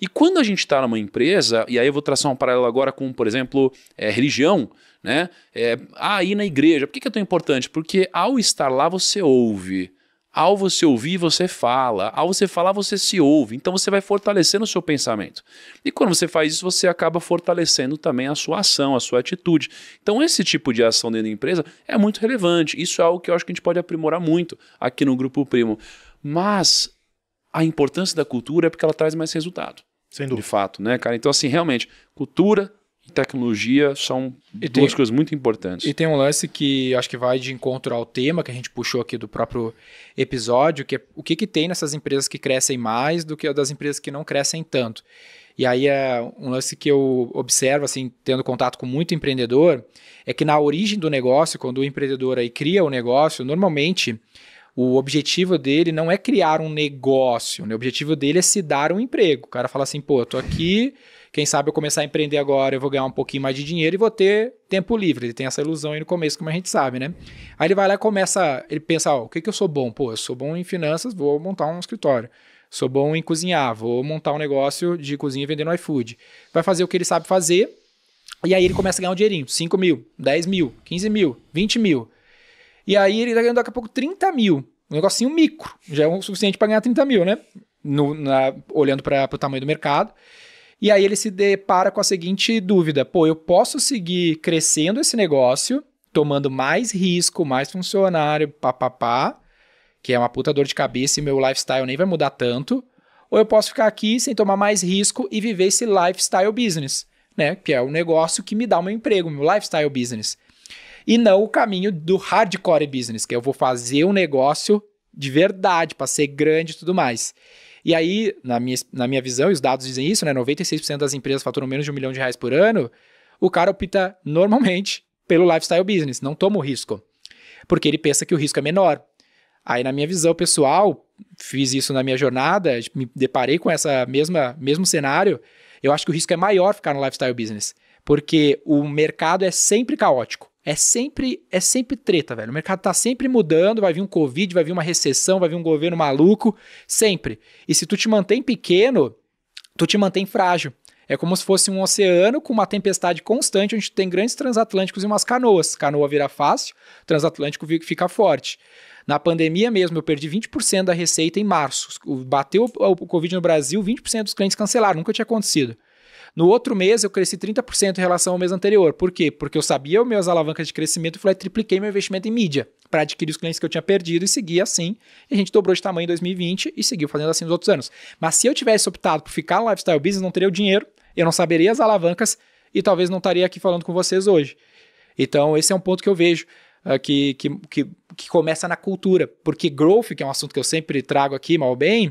E quando a gente está numa empresa, e aí eu vou traçar um paralelo agora com, por exemplo, é, religião, né? É, ah, ir na igreja. Por que, que é tão importante? Porque ao estar lá, você ouve ao você ouvir, você fala. Ao você falar, você se ouve. Então você vai fortalecendo o seu pensamento. E quando você faz isso, você acaba fortalecendo também a sua ação, a sua atitude. Então esse tipo de ação dentro da empresa é muito relevante. Isso é algo que eu acho que a gente pode aprimorar muito aqui no Grupo Primo. Mas a importância da cultura é porque ela traz mais resultado. Sem dúvida. De fato, né, cara? Então assim, realmente, cultura tecnologia são e duas tem, coisas muito importantes. E tem um lance que acho que vai de encontro ao tema que a gente puxou aqui do próprio episódio, que é o que, que tem nessas empresas que crescem mais do que das empresas que não crescem tanto. E aí é um lance que eu observo, assim, tendo contato com muito empreendedor, é que na origem do negócio, quando o empreendedor aí cria o negócio, normalmente o objetivo dele não é criar um negócio, né? o objetivo dele é se dar um emprego. O cara fala assim, pô, eu tô aqui quem sabe eu começar a empreender agora, eu vou ganhar um pouquinho mais de dinheiro e vou ter tempo livre. Ele tem essa ilusão aí no começo, como a gente sabe, né? Aí ele vai lá e começa, ele pensa, ó, o que, que eu sou bom? Pô, eu sou bom em finanças, vou montar um escritório. Sou bom em cozinhar, vou montar um negócio de cozinha vendendo iFood. Vai fazer o que ele sabe fazer e aí ele começa a ganhar um dinheirinho, 5 mil, 10 mil, 15 mil, 20 mil. E aí ele tá ganhando daqui a pouco 30 mil. Um negocinho micro, já é o suficiente para ganhar 30 mil, né? No, na, olhando para o tamanho do mercado. E aí ele se depara com a seguinte dúvida: pô, eu posso seguir crescendo esse negócio, tomando mais risco, mais funcionário, papapá, que é uma puta dor de cabeça e meu lifestyle nem vai mudar tanto, ou eu posso ficar aqui sem tomar mais risco e viver esse lifestyle business, né? Que é o negócio que me dá o meu emprego, meu lifestyle business. E não o caminho do hardcore business, que é eu vou fazer um negócio de verdade para ser grande e tudo mais. E aí, na minha, na minha visão, e os dados dizem isso, né? 96% das empresas faturam menos de um milhão de reais por ano. O cara opta normalmente pelo lifestyle business, não toma o risco. Porque ele pensa que o risco é menor. Aí, na minha visão pessoal, fiz isso na minha jornada, me deparei com essa mesma mesmo cenário. Eu acho que o risco é maior ficar no lifestyle business, porque o mercado é sempre caótico. É sempre, é sempre treta, velho. O mercado tá sempre mudando, vai vir um Covid, vai vir uma recessão, vai vir um governo maluco, sempre. E se tu te mantém pequeno, tu te mantém frágil. É como se fosse um oceano com uma tempestade constante, onde tem grandes transatlânticos e umas canoas. Canoa vira fácil, transatlântico fica forte. Na pandemia mesmo, eu perdi 20% da receita em março. Bateu o Covid no Brasil, 20% dos clientes cancelaram, nunca tinha acontecido. No outro mês, eu cresci 30% em relação ao mês anterior. Por quê? Porque eu sabia minhas alavancas de crescimento e falei, tripliquei meu investimento em mídia para adquirir os clientes que eu tinha perdido e seguir assim. E a gente dobrou de tamanho em 2020 e seguiu fazendo assim nos outros anos. Mas se eu tivesse optado por ficar no lifestyle business, não teria o dinheiro, eu não saberia as alavancas e talvez não estaria aqui falando com vocês hoje. Então, esse é um ponto que eu vejo. Ah, que, que, que, que, começa na cultura. Porque growth, que é um assunto que eu sempre trago aqui, mal ou bem,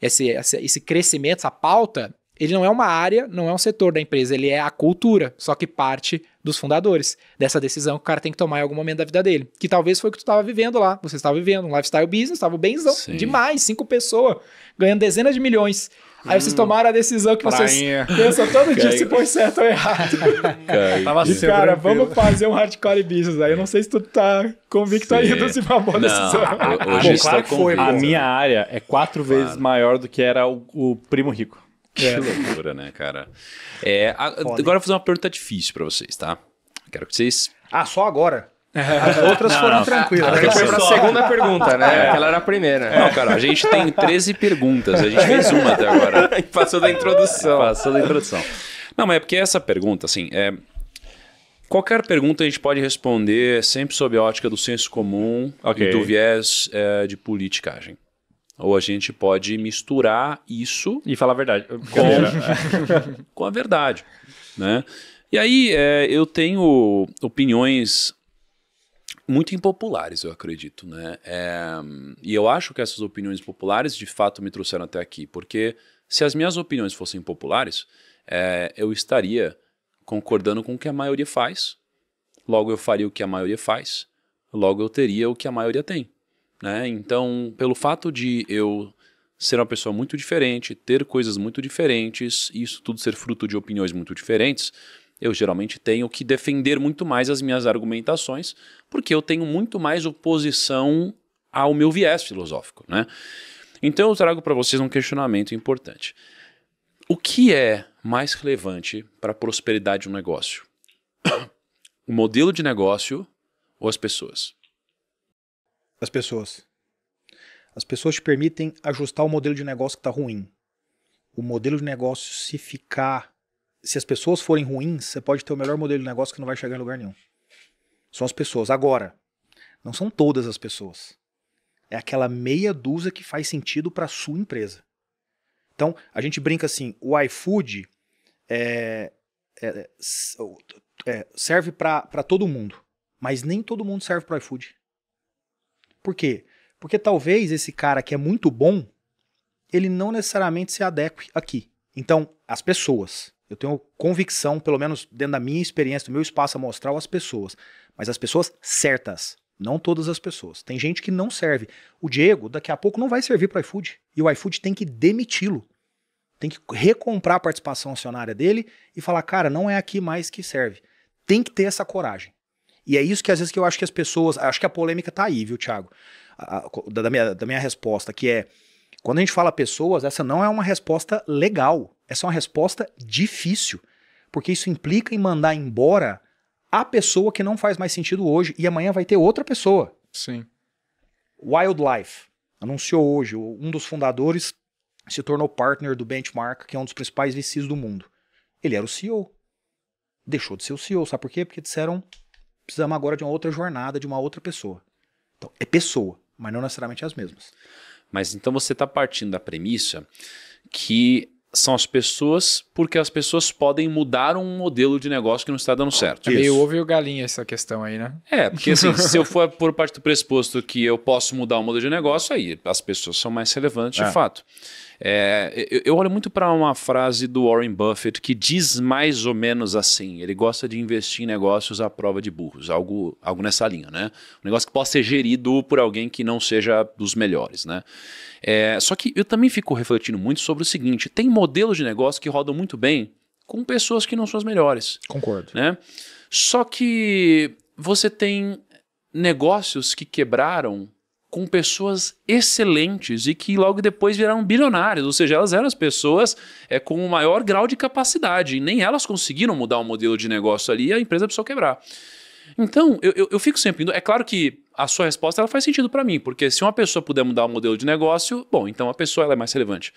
esse, esse, esse crescimento, essa pauta, ele não é uma área, não é um setor da empresa, ele é a cultura, só que parte dos fundadores dessa decisão que o cara tem que tomar em algum momento da vida dele. Que talvez foi o que tu estava vivendo lá. Você estava vivendo um lifestyle business, estava benzão Sim. demais, cinco pessoas, ganhando dezenas de milhões. Aí vocês hum. tomaram a decisão que Prainha. vocês pensam todo dia se foi certo ou errado. Tava e, cara, tranquilo. vamos fazer um hardcore business. Aí eu não sei se tu tá convicto Sim. ainda se foi uma boa não, decisão. Hoje claro que foi. A minha área é quatro claro. vezes maior do que era o, o primo rico. Que é. loucura, né, cara? É, a, agora vou fazer uma pergunta difícil para vocês, tá? Quero que vocês. Ah, só agora? É. As outras não, foram não. tranquilas. Ela foi pra segunda pergunta, né? É. Aquela era a primeira. Não, cara, a gente tem 13 perguntas. A gente fez uma até agora. Passou da introdução. Passou da introdução. Não, mas é porque essa pergunta, assim, é... qualquer pergunta a gente pode responder sempre sob a ótica do senso comum okay. e do viés é, de politicagem. Ou a gente pode misturar isso. E falar a verdade. Com, com a verdade. Né? E aí é, eu tenho opiniões muito impopulares, eu acredito. Né? É, e eu acho que essas opiniões populares de fato me trouxeram até aqui, porque se as minhas opiniões fossem populares, é, eu estaria concordando com o que a maioria faz, logo eu faria o que a maioria faz, logo eu teria o que a maioria tem. Né? Então, pelo fato de eu ser uma pessoa muito diferente, ter coisas muito diferentes, isso tudo ser fruto de opiniões muito diferentes, eu geralmente tenho que defender muito mais as minhas argumentações, porque eu tenho muito mais oposição ao meu viés filosófico, né? Então eu trago para vocês um questionamento importante. O que é mais relevante para a prosperidade de um negócio? o modelo de negócio ou as pessoas? as pessoas. As pessoas te permitem ajustar o modelo de negócio que está ruim. O modelo de negócio, se ficar. Se as pessoas forem ruins, você pode ter o melhor modelo de negócio que não vai chegar em lugar nenhum. São as pessoas. Agora, não são todas as pessoas. É aquela meia dúzia que faz sentido para sua empresa. Então, a gente brinca assim: o iFood é, é, é, é serve para todo mundo, mas nem todo mundo serve para o iFood. Por quê? Porque talvez esse cara que é muito bom, ele não necessariamente se adeque aqui. Então, as pessoas. Eu tenho convicção, pelo menos dentro da minha experiência, do meu espaço amostral, as pessoas. Mas as pessoas certas, não todas as pessoas. Tem gente que não serve. O Diego, daqui a pouco, não vai servir para o iFood. E o iFood tem que demiti-lo. Tem que recomprar a participação acionária dele e falar, cara, não é aqui mais que serve. Tem que ter essa coragem. E é isso que às vezes que eu acho que as pessoas. Acho que a polêmica tá aí, viu, Thiago? da, minha, da minha resposta, que é. Quando a gente fala pessoas, essa não é uma resposta legal. Essa é uma resposta difícil. Porque isso implica em mandar embora a pessoa que não faz mais sentido hoje e amanhã vai ter outra pessoa. Sim. Wildlife anunciou hoje, um dos fundadores se tornou partner do Benchmark, que é um dos principais VCs do mundo. Ele era o CEO. Deixou de ser o CEO, sabe por quê? Porque disseram precisamos agora de uma outra jornada, de uma outra pessoa. Então, é pessoa, mas não necessariamente as mesmas. Mas então você está partindo da premissa que são as pessoas, porque as pessoas podem mudar um modelo de negócio que não está dando certo. É meio ovo o galinha essa questão aí, né? É, porque assim, se eu for por parte do pressuposto que eu posso mudar o um modelo de negócio, aí as pessoas são mais relevantes é. de fato. É, eu, olho muito para uma frase do Warren Buffett que diz mais ou menos assim: ele gosta de investir em negócios à prova de burros, algo, algo nessa linha, né? Um negócio que possa ser gerido por alguém que não seja dos melhores, né? É, só que eu também fico refletindo muito sobre o seguinte: tem modelos de negócio que rodam muito bem com pessoas que não são as melhores. Concordo. Né? Só que você tem negócios que quebraram com pessoas excelentes e que logo depois viraram bilionárias, ou seja, elas eram as pessoas é, com o maior grau de capacidade, e nem elas conseguiram mudar o modelo de negócio ali e a empresa precisou quebrar. Então, eu, eu, eu fico sempre indo. É claro que a sua resposta ela faz sentido para mim, porque se uma pessoa puder mudar o modelo de negócio, bom, então a pessoa ela é mais relevante.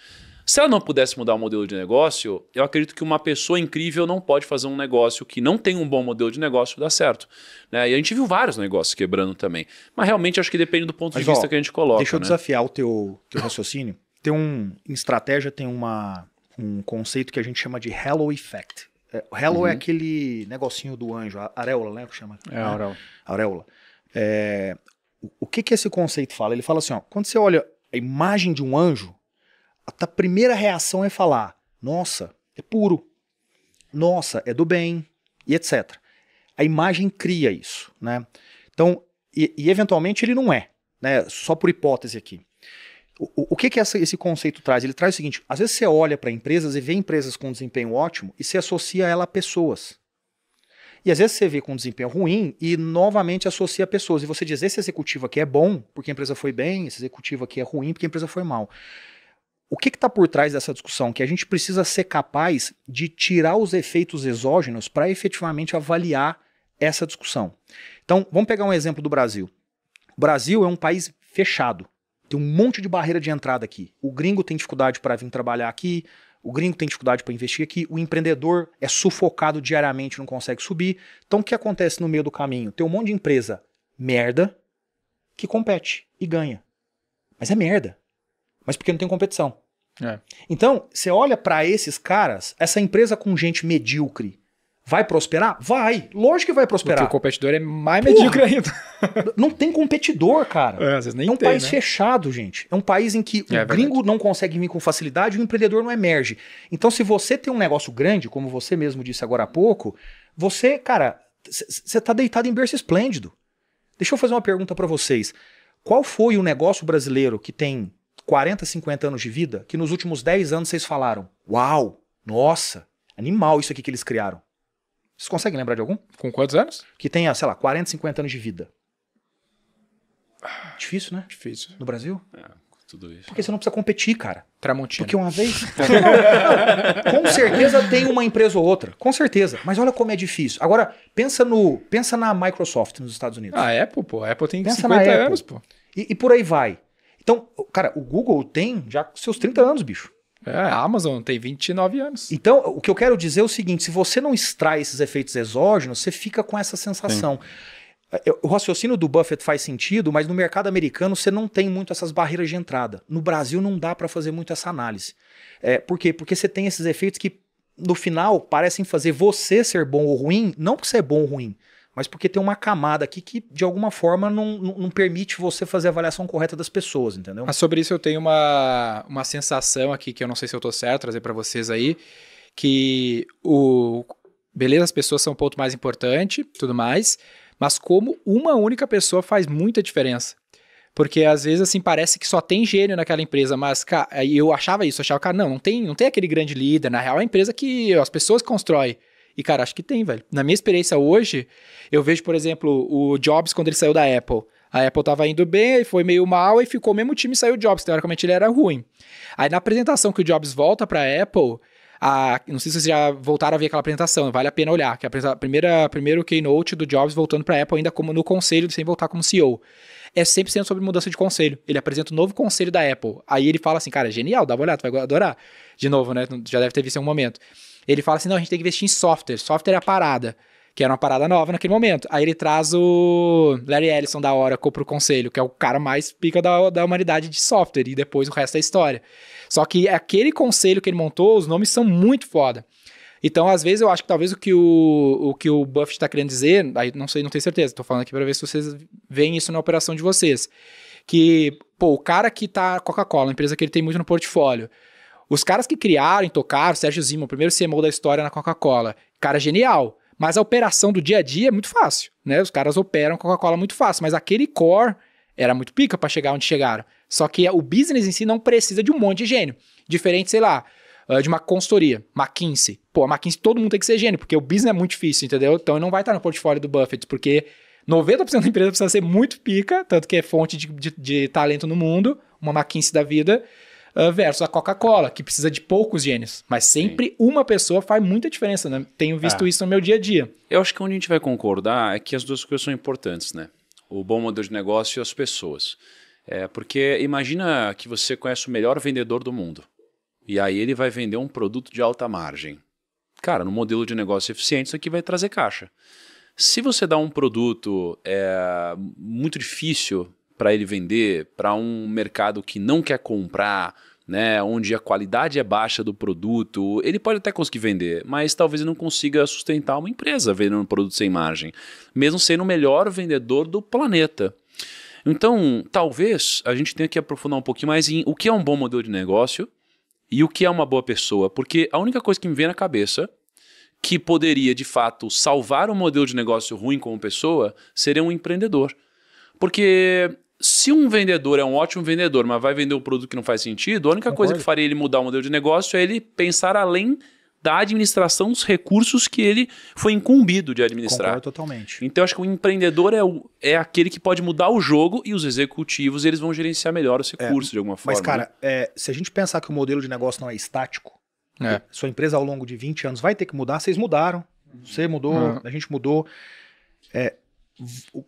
Se ela não pudesse mudar o modelo de negócio, eu acredito que uma pessoa incrível não pode fazer um negócio que não tem um bom modelo de negócio dar certo. Né? E a gente viu vários negócios quebrando também. Mas realmente acho que depende do ponto Mas, de ó, vista que a gente coloca. Deixa eu né? desafiar o teu, teu raciocínio. Tem um, em estratégia tem uma, um conceito que a gente chama de halo effect. É, halo é uhum. é aquele negocinho do anjo, a areola, né? Que chama? É, a auréola. É, auréola. É, o que, que esse conceito fala? Ele fala assim: ó, quando você olha a imagem de um anjo, a tua primeira reação é falar: nossa, é puro, nossa, é do bem, e etc. A imagem cria isso, né? Então, e, e eventualmente ele não é, né? Só por hipótese aqui. O, o que, que essa, esse conceito traz? Ele traz o seguinte: às vezes você olha para empresas e vê empresas com desempenho ótimo e se associa ela a pessoas. E às vezes você vê com desempenho ruim e novamente associa a pessoas. E você diz: esse executivo aqui é bom porque a empresa foi bem, esse executivo aqui é ruim porque a empresa foi mal. O que está por trás dessa discussão? Que a gente precisa ser capaz de tirar os efeitos exógenos para efetivamente avaliar essa discussão. Então, vamos pegar um exemplo do Brasil. O Brasil é um país fechado. Tem um monte de barreira de entrada aqui. O gringo tem dificuldade para vir trabalhar aqui, o gringo tem dificuldade para investir aqui, o empreendedor é sufocado diariamente, não consegue subir. Então, o que acontece no meio do caminho? Tem um monte de empresa merda que compete e ganha. Mas é merda mas porque não tem competição. É. Então, você olha para esses caras, essa empresa com gente medíocre, vai prosperar? Vai, lógico que vai prosperar. Porque o competidor é mais Porra, medíocre ainda. não tem competidor, cara. É, às vezes nem é um tem, país né? fechado, gente. É um país em que é, o é gringo não consegue vir com facilidade e o empreendedor não emerge. Então, se você tem um negócio grande, como você mesmo disse agora há pouco, você, cara, você tá deitado em berço esplêndido. Deixa eu fazer uma pergunta para vocês. Qual foi o negócio brasileiro que tem 40, 50 anos de vida que nos últimos 10 anos vocês falaram: Uau, nossa, animal isso aqui que eles criaram. Vocês conseguem lembrar de algum? Com quantos anos? Que tenha, sei lá, 40, 50 anos de vida. Difícil, né? Difícil. No Brasil? É, tudo isso. Porque você não precisa competir, cara. Tramontina. Porque uma vez. com certeza tem uma empresa ou outra. Com certeza. Mas olha como é difícil. Agora, pensa no. Pensa na Microsoft nos Estados Unidos. A ah, Apple, pô. A Apple tem pensa 50 anos, Apple. pô. E, e por aí vai. Então, cara, o Google tem já seus 30 anos, bicho. É, a Amazon tem 29 anos. Então, o que eu quero dizer é o seguinte: se você não extrai esses efeitos exógenos, você fica com essa sensação. o raciocínio do Buffett faz sentido, mas no mercado americano você não tem muito essas barreiras de entrada. No Brasil não dá para fazer muito essa análise. É, por quê? Porque você tem esses efeitos que, no final, parecem fazer você ser bom ou ruim, não porque você é bom ou ruim, mas porque tem uma camada aqui que, de alguma forma, não, não permite você fazer a avaliação correta das pessoas, entendeu? Mas sobre isso eu tenho uma, uma sensação aqui, que eu não sei se eu estou certo, trazer para vocês aí, que o... Beleza, as pessoas são o ponto mais importante, tudo mais, mas como uma única pessoa faz muita diferença. Porque às vezes, assim, parece que só tem gênio naquela empresa, mas cara, eu achava isso, eu achava, cara, não, não tem, não tem aquele grande líder. Na real, é a empresa que as pessoas constroem. E, cara, acho que tem, velho. Na minha experiência hoje, eu vejo, por exemplo, o Jobs quando ele saiu da Apple. A Apple tava indo bem, foi meio mal e ficou o mesmo time e saiu o Jobs. Teoricamente ele era ruim. Aí na apresentação que o Jobs volta pra Apple, a, não sei se vocês já voltaram a ver aquela apresentação, vale a pena olhar, que é a primeira, primeiro keynote do Jobs voltando para a Apple ainda como no conselho, sem voltar como CEO é 100% sobre mudança de conselho. Ele apresenta o um novo conselho da Apple. Aí ele fala assim, cara, genial, dá uma olhada, tu vai adorar. De novo, né? Já deve ter visto em algum momento. Ele fala assim, não, a gente tem que investir em software. Software é a parada que era uma parada nova naquele momento. Aí ele traz o Larry Ellison da Oracle pro conselho, que é o cara mais pica da, da humanidade de software, e depois o resto é história. Só que aquele conselho que ele montou, os nomes são muito foda. Então, às vezes, eu acho que talvez o que o, o, que o Buffett está querendo dizer, aí não sei, não tenho certeza, estou falando aqui para ver se vocês veem isso na operação de vocês. Que, pô, o cara que tá Coca-Cola, empresa que ele tem muito no portfólio, os caras que criaram, tocaram, Sérgio Zima, o primeiro CMO da história na Coca-Cola, cara genial. Mas a operação do dia a dia é muito fácil, né? Os caras operam Coca-Cola muito fácil, mas aquele core era muito pica para chegar onde chegaram. Só que o business em si não precisa de um monte de gênio. Diferente, sei lá, ah, de uma consultoria, McKinsey. Pô, a McKinsey todo mundo tem que ser gênio, porque o business é muito difícil, entendeu? Então ele não vai estar no portfólio do Buffett, porque 90% da empresa precisa ser muito pica, tanto que é fonte de, de, de talento no mundo, uma McKinsey da vida, uh, versus a Coca-Cola, que precisa de poucos gênios. Mas sempre Sim. uma pessoa faz muita diferença, né? Tenho visto é. isso no meu dia a dia. Eu acho que onde a gente vai concordar é que as duas coisas são importantes, né? O bom modelo de negócio e as pessoas. É, porque imagina que você conhece o melhor vendedor do mundo. E aí ele vai vender um produto de alta margem. Cara, no modelo de negócio eficiente, isso aqui vai trazer caixa. Se você dá um produto é, muito difícil para ele vender, para um mercado que não quer comprar, né, onde a qualidade é baixa do produto, ele pode até conseguir vender, mas talvez ele não consiga sustentar uma empresa vendendo um produto sem margem, mesmo sendo o melhor vendedor do planeta. Então, talvez a gente tenha que aprofundar um pouquinho mais em o que é um bom modelo de negócio e o que é uma boa pessoa? Porque a única coisa que me vem na cabeça que poderia, de fato, salvar um modelo de negócio ruim como pessoa seria um empreendedor. Porque se um vendedor é um ótimo vendedor, mas vai vender um produto que não faz sentido, a única Concordo. coisa que faria ele mudar o modelo de negócio é ele pensar além da administração dos recursos que ele foi incumbido de administrar. Concordo totalmente. Então acho que o empreendedor é, o, é aquele que pode mudar o jogo e os executivos eles vão gerenciar melhor os é, recursos é, de alguma forma. Mas cara, né? é, se a gente pensar que o modelo de negócio não é estático, é. sua empresa ao longo de 20 anos vai ter que mudar, vocês mudaram, você mudou, uhum. a gente mudou. É,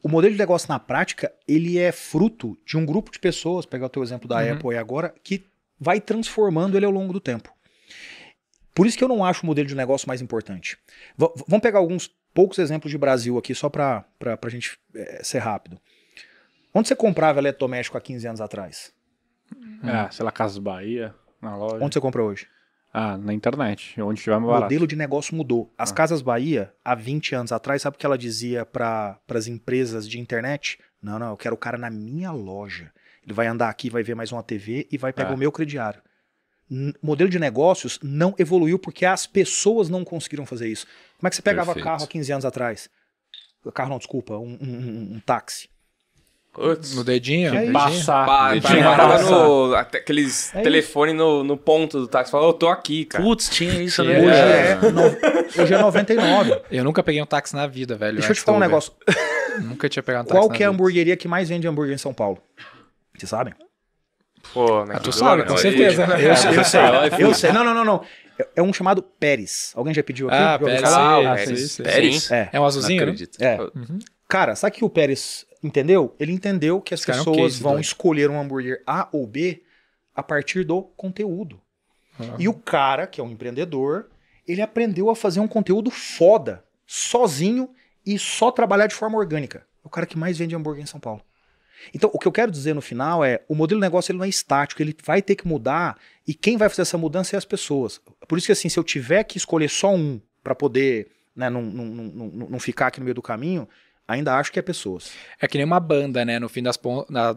o modelo de negócio na prática, ele é fruto de um grupo de pessoas, pegar o teu exemplo da uhum. Apple aí agora, que vai transformando ele ao longo do tempo. Por isso que eu não acho o modelo de negócio mais importante. V vamos pegar alguns poucos exemplos de Brasil aqui, só para a gente é, ser rápido. Onde você comprava eletrodoméstico há 15 anos atrás? Hum. Ah, sei lá, Casas Bahia, na loja. Onde você compra hoje? Ah, na internet, onde tiver mais barato. O modelo de negócio mudou. As ah. Casas Bahia, há 20 anos atrás, sabe o que ela dizia para as empresas de internet? Não, não, eu quero o cara na minha loja. Ele vai andar aqui, vai ver mais uma TV e vai pegar é. o meu crediário modelo de negócios não evoluiu porque as pessoas não conseguiram fazer isso. Como é que você pegava Perfeito. carro há 15 anos atrás? Carro não, desculpa, um, um, um, um táxi. no dedinho? É passar. Pa, dedinho é no, aqueles é telefone no, no, ponto do táxi. falou, eu tô aqui, cara. Putz, tinha isso, né? Hoje é, hoje é 99. Eu nunca peguei um táxi na vida, velho. Deixa eu te falar um negócio. Nunca tinha pegado um táxi Qual que é a hamburgueria que mais vende hambúrguer em São Paulo? Vocês sabem? Pô, né? ah, tu sabe, com é certeza, Eu, eu, eu sei, eu sei. Não, não, não, não. É um chamado Pérez. Alguém já pediu aqui? Ah, Pérez, falar? ah, Pérez. Pérez? É. é um azulzinho? Não né? acredito. É. Uhum. Cara, sabe que o Pérez entendeu? Ele entendeu que as Cara, pessoas é um vão escolher um hambúrguer A ou B a partir do conteúdo. Uhum. E o cara, que é um empreendedor, ele aprendeu a fazer um conteúdo foda, sozinho e só trabalhar de forma orgânica. É o cara que mais vende hambúrguer em São Paulo. Então, o que eu quero dizer no final é, o modelo de negócio ele não é estático, ele vai ter que mudar e quem vai fazer essa mudança é as pessoas. Por isso que assim, se eu tiver que escolher só um para poder né, não, não, não, não ficar aqui no meio do caminho, ainda acho que é pessoas. É que nem uma banda, né? No fim das,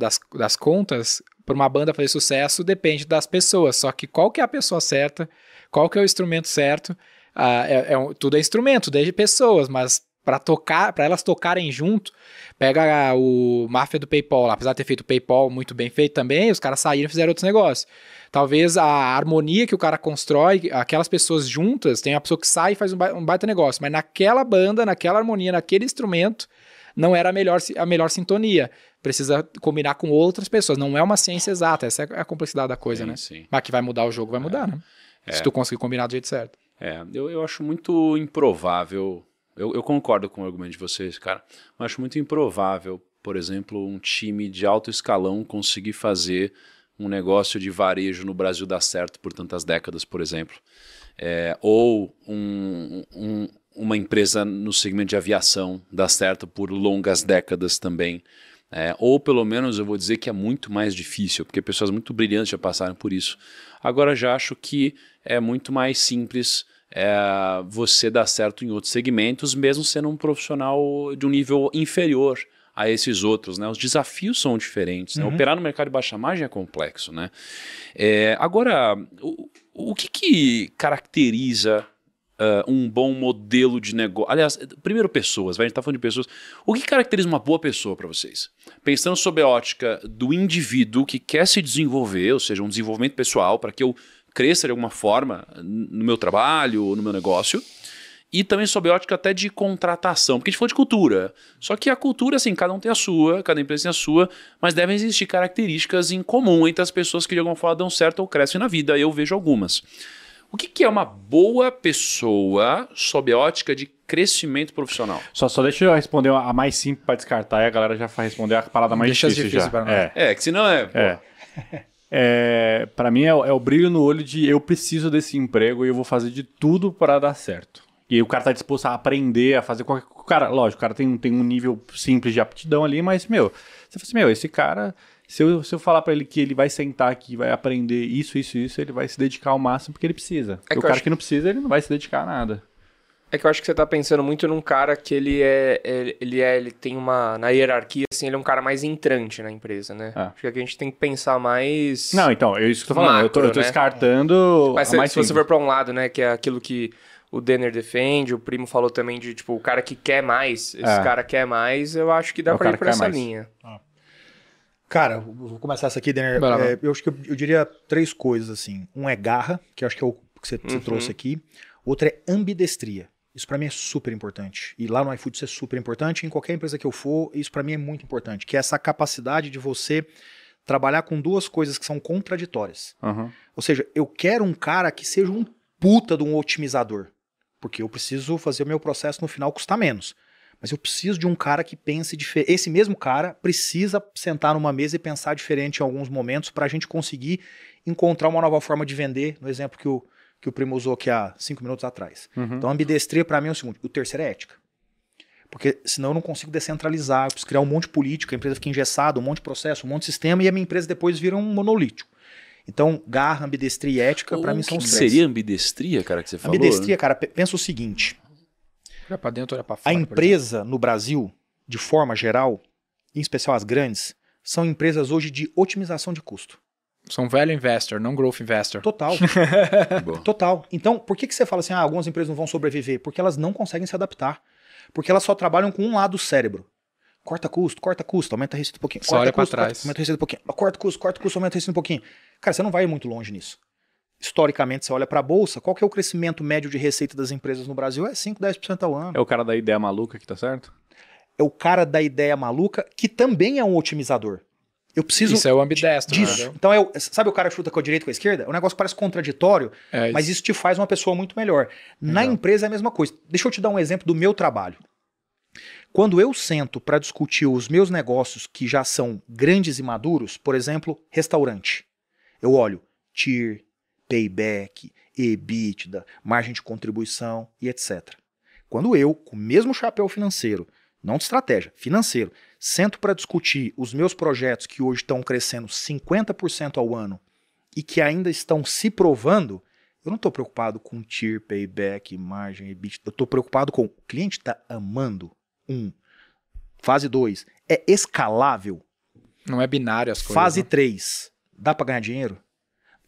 das, das contas, para uma banda fazer sucesso depende das pessoas. Só que qual que é a pessoa certa, qual que é o instrumento certo, ah, é, é, tudo é instrumento, desde pessoas, mas para tocar, para elas tocarem junto, pega o máfia do PayPal, lá, apesar de ter feito o PayPal muito bem feito também, os caras saíram e fizeram outros negócios. Talvez a harmonia que o cara constrói, aquelas pessoas juntas, tem uma pessoa que sai e faz um, ba um baita negócio, mas naquela banda, naquela harmonia, naquele instrumento, não era a melhor, a melhor sintonia. Precisa combinar com outras pessoas. Não é uma ciência exata, essa é a complexidade da coisa, sim, né? Sim. Mas que vai mudar o jogo, vai mudar, é. né? É. Se tu conseguir combinar do jeito certo. É, eu, eu acho muito improvável eu, eu concordo com o argumento de vocês, cara. Mas acho muito improvável, por exemplo, um time de alto escalão conseguir fazer um negócio de varejo no Brasil dar certo por tantas décadas, por exemplo. É, ou um, um, uma empresa no segmento de aviação dar certo por longas décadas também. É, ou pelo menos eu vou dizer que é muito mais difícil, porque pessoas muito brilhantes já passaram por isso. Agora já acho que é muito mais simples é, você dá certo em outros segmentos, mesmo sendo um profissional de um nível inferior a esses outros, né? Os desafios são diferentes. Né? Uhum. Operar no mercado de baixa margem é complexo, né? É, agora, o, o que, que caracteriza Uh, um bom modelo de negócio. Aliás, primeiro pessoas, vai? a gente está falando de pessoas. O que caracteriza uma boa pessoa para vocês? Pensando sob a ótica do indivíduo que quer se desenvolver, ou seja, um desenvolvimento pessoal, para que eu cresça de alguma forma no meu trabalho, no meu negócio. E também sob ótica até de contratação, porque a gente falou de cultura. Só que a cultura, assim, cada um tem a sua, cada empresa tem a sua, mas devem existir características em comum entre as pessoas que de alguma forma dão certo ou crescem na vida. Eu vejo algumas. O que, que, é uma boa pessoa sob a ótica de crescimento profissional? Só, só deixa eu responder a mais simples para descartar e a galera já vai responder a parada mais deixa difícil. Deixa difícil já. para nós. É. é, que senão é. é. é, para mim é, é, o brilho no olho de eu preciso desse emprego e eu vou fazer de tudo para dar certo. E o cara tá disposto a aprender, a fazer qualquer cara, lógico, o cara tem, tem um nível simples de aptidão ali, mas meu, você fala assim, meu, esse cara, se eu, se eu falar para ele que ele vai sentar aqui, vai aprender isso, isso, isso, ele vai se dedicar ao máximo porque ele precisa. É o cara acho... que não precisa, ele não vai se dedicar a nada. É que eu acho que você tá pensando muito num cara que ele é, é, ele é, ele tem uma, na hierarquia, assim, ele é um cara mais entrante na empresa, né? É. Acho que aqui a gente tem que pensar mais... Não, então, é isso que eu tô falando, macro, eu, tô, eu tô né? descartando... Tipo, mas se, mais se você for pra um lado, né, que é aquilo que o Denner defende, o Primo falou também de, tipo, o cara que quer mais, esse é. cara quer mais, eu acho que dá é pra ir pra essa mais. linha. Ah. Cara, vou começar essa aqui, Denner. É, eu acho que eu, eu, diria três coisas, assim. Um é garra, que eu acho que é o que você, uhum. você trouxe aqui. Outra é ambidestria. Isso para mim é super importante. E lá no iFood isso é super importante. Em qualquer empresa que eu for, isso para mim é muito importante. Que é essa capacidade de você trabalhar com duas coisas que são contraditórias. Uhum. Ou seja, eu quero um cara que seja um puta de um otimizador. Porque eu preciso fazer o meu processo no final custar menos. Mas eu preciso de um cara que pense diferente. Esse mesmo cara precisa sentar numa mesa e pensar diferente em alguns momentos para a gente conseguir encontrar uma nova forma de vender. No exemplo que o, eu que o primo usou aqui há cinco minutos atrás. Uhum. Então, ambidestria para mim é o segundo. O terceiro é ética. Porque senão eu não consigo descentralizar, eu preciso criar um monte de política, a empresa fica engessada, um monte de processo, um monte de sistema, e a minha empresa depois vira um monolítico. Então, garra, ambidestria e ética, para mim, são os três. seria ambidestria, cara, que você falou? Ambidestria, né? cara, pensa o seguinte. Olha para dentro, olha para fora. A empresa no Brasil, de forma geral, em especial as grandes, são empresas hoje de otimização de custo. São velho investor, não growth investor. Total. Total. Então, por que, que você fala assim, ah, algumas empresas não vão sobreviver? Porque elas não conseguem se adaptar. Porque elas só trabalham com um lado do cérebro. Corta custo, corta custo, aumenta a receita um pouquinho. Só corta olha custo, trás. Corta, aumenta a receita um pouquinho. Corta custo, corta custo, aumenta a receita um pouquinho. Cara, você não vai muito longe nisso. Historicamente, você olha para a bolsa, qual que é o crescimento médio de receita das empresas no Brasil? É 5, 10% ao ano. É o cara da ideia maluca que tá certo? É o cara da ideia maluca que também é um otimizador. Eu preciso. Isso é o ambidestro. Disso. Né? Então, eu, sabe o cara que chuta com a direita e com a esquerda? O é negócio parece contraditório, é, mas isso te faz uma pessoa muito melhor. Na empresa é a mesma coisa. Deixa eu te dar um exemplo do meu trabalho. Quando eu sento para discutir os meus negócios que já são grandes e maduros, por exemplo, restaurante, eu olho TIR, payback, EBITDA, margem de contribuição e etc. Quando eu, com o mesmo chapéu financeiro, não de estratégia, financeiro, sento para discutir os meus projetos que hoje estão crescendo 50% ao ano e que ainda estão se provando, eu não estou preocupado com tier, payback, margem, EBITDA. Eu estou preocupado com o cliente está amando. Um. Fase 2. É escalável. Não é binário as coisas. Fase 3. Né? Dá para ganhar dinheiro?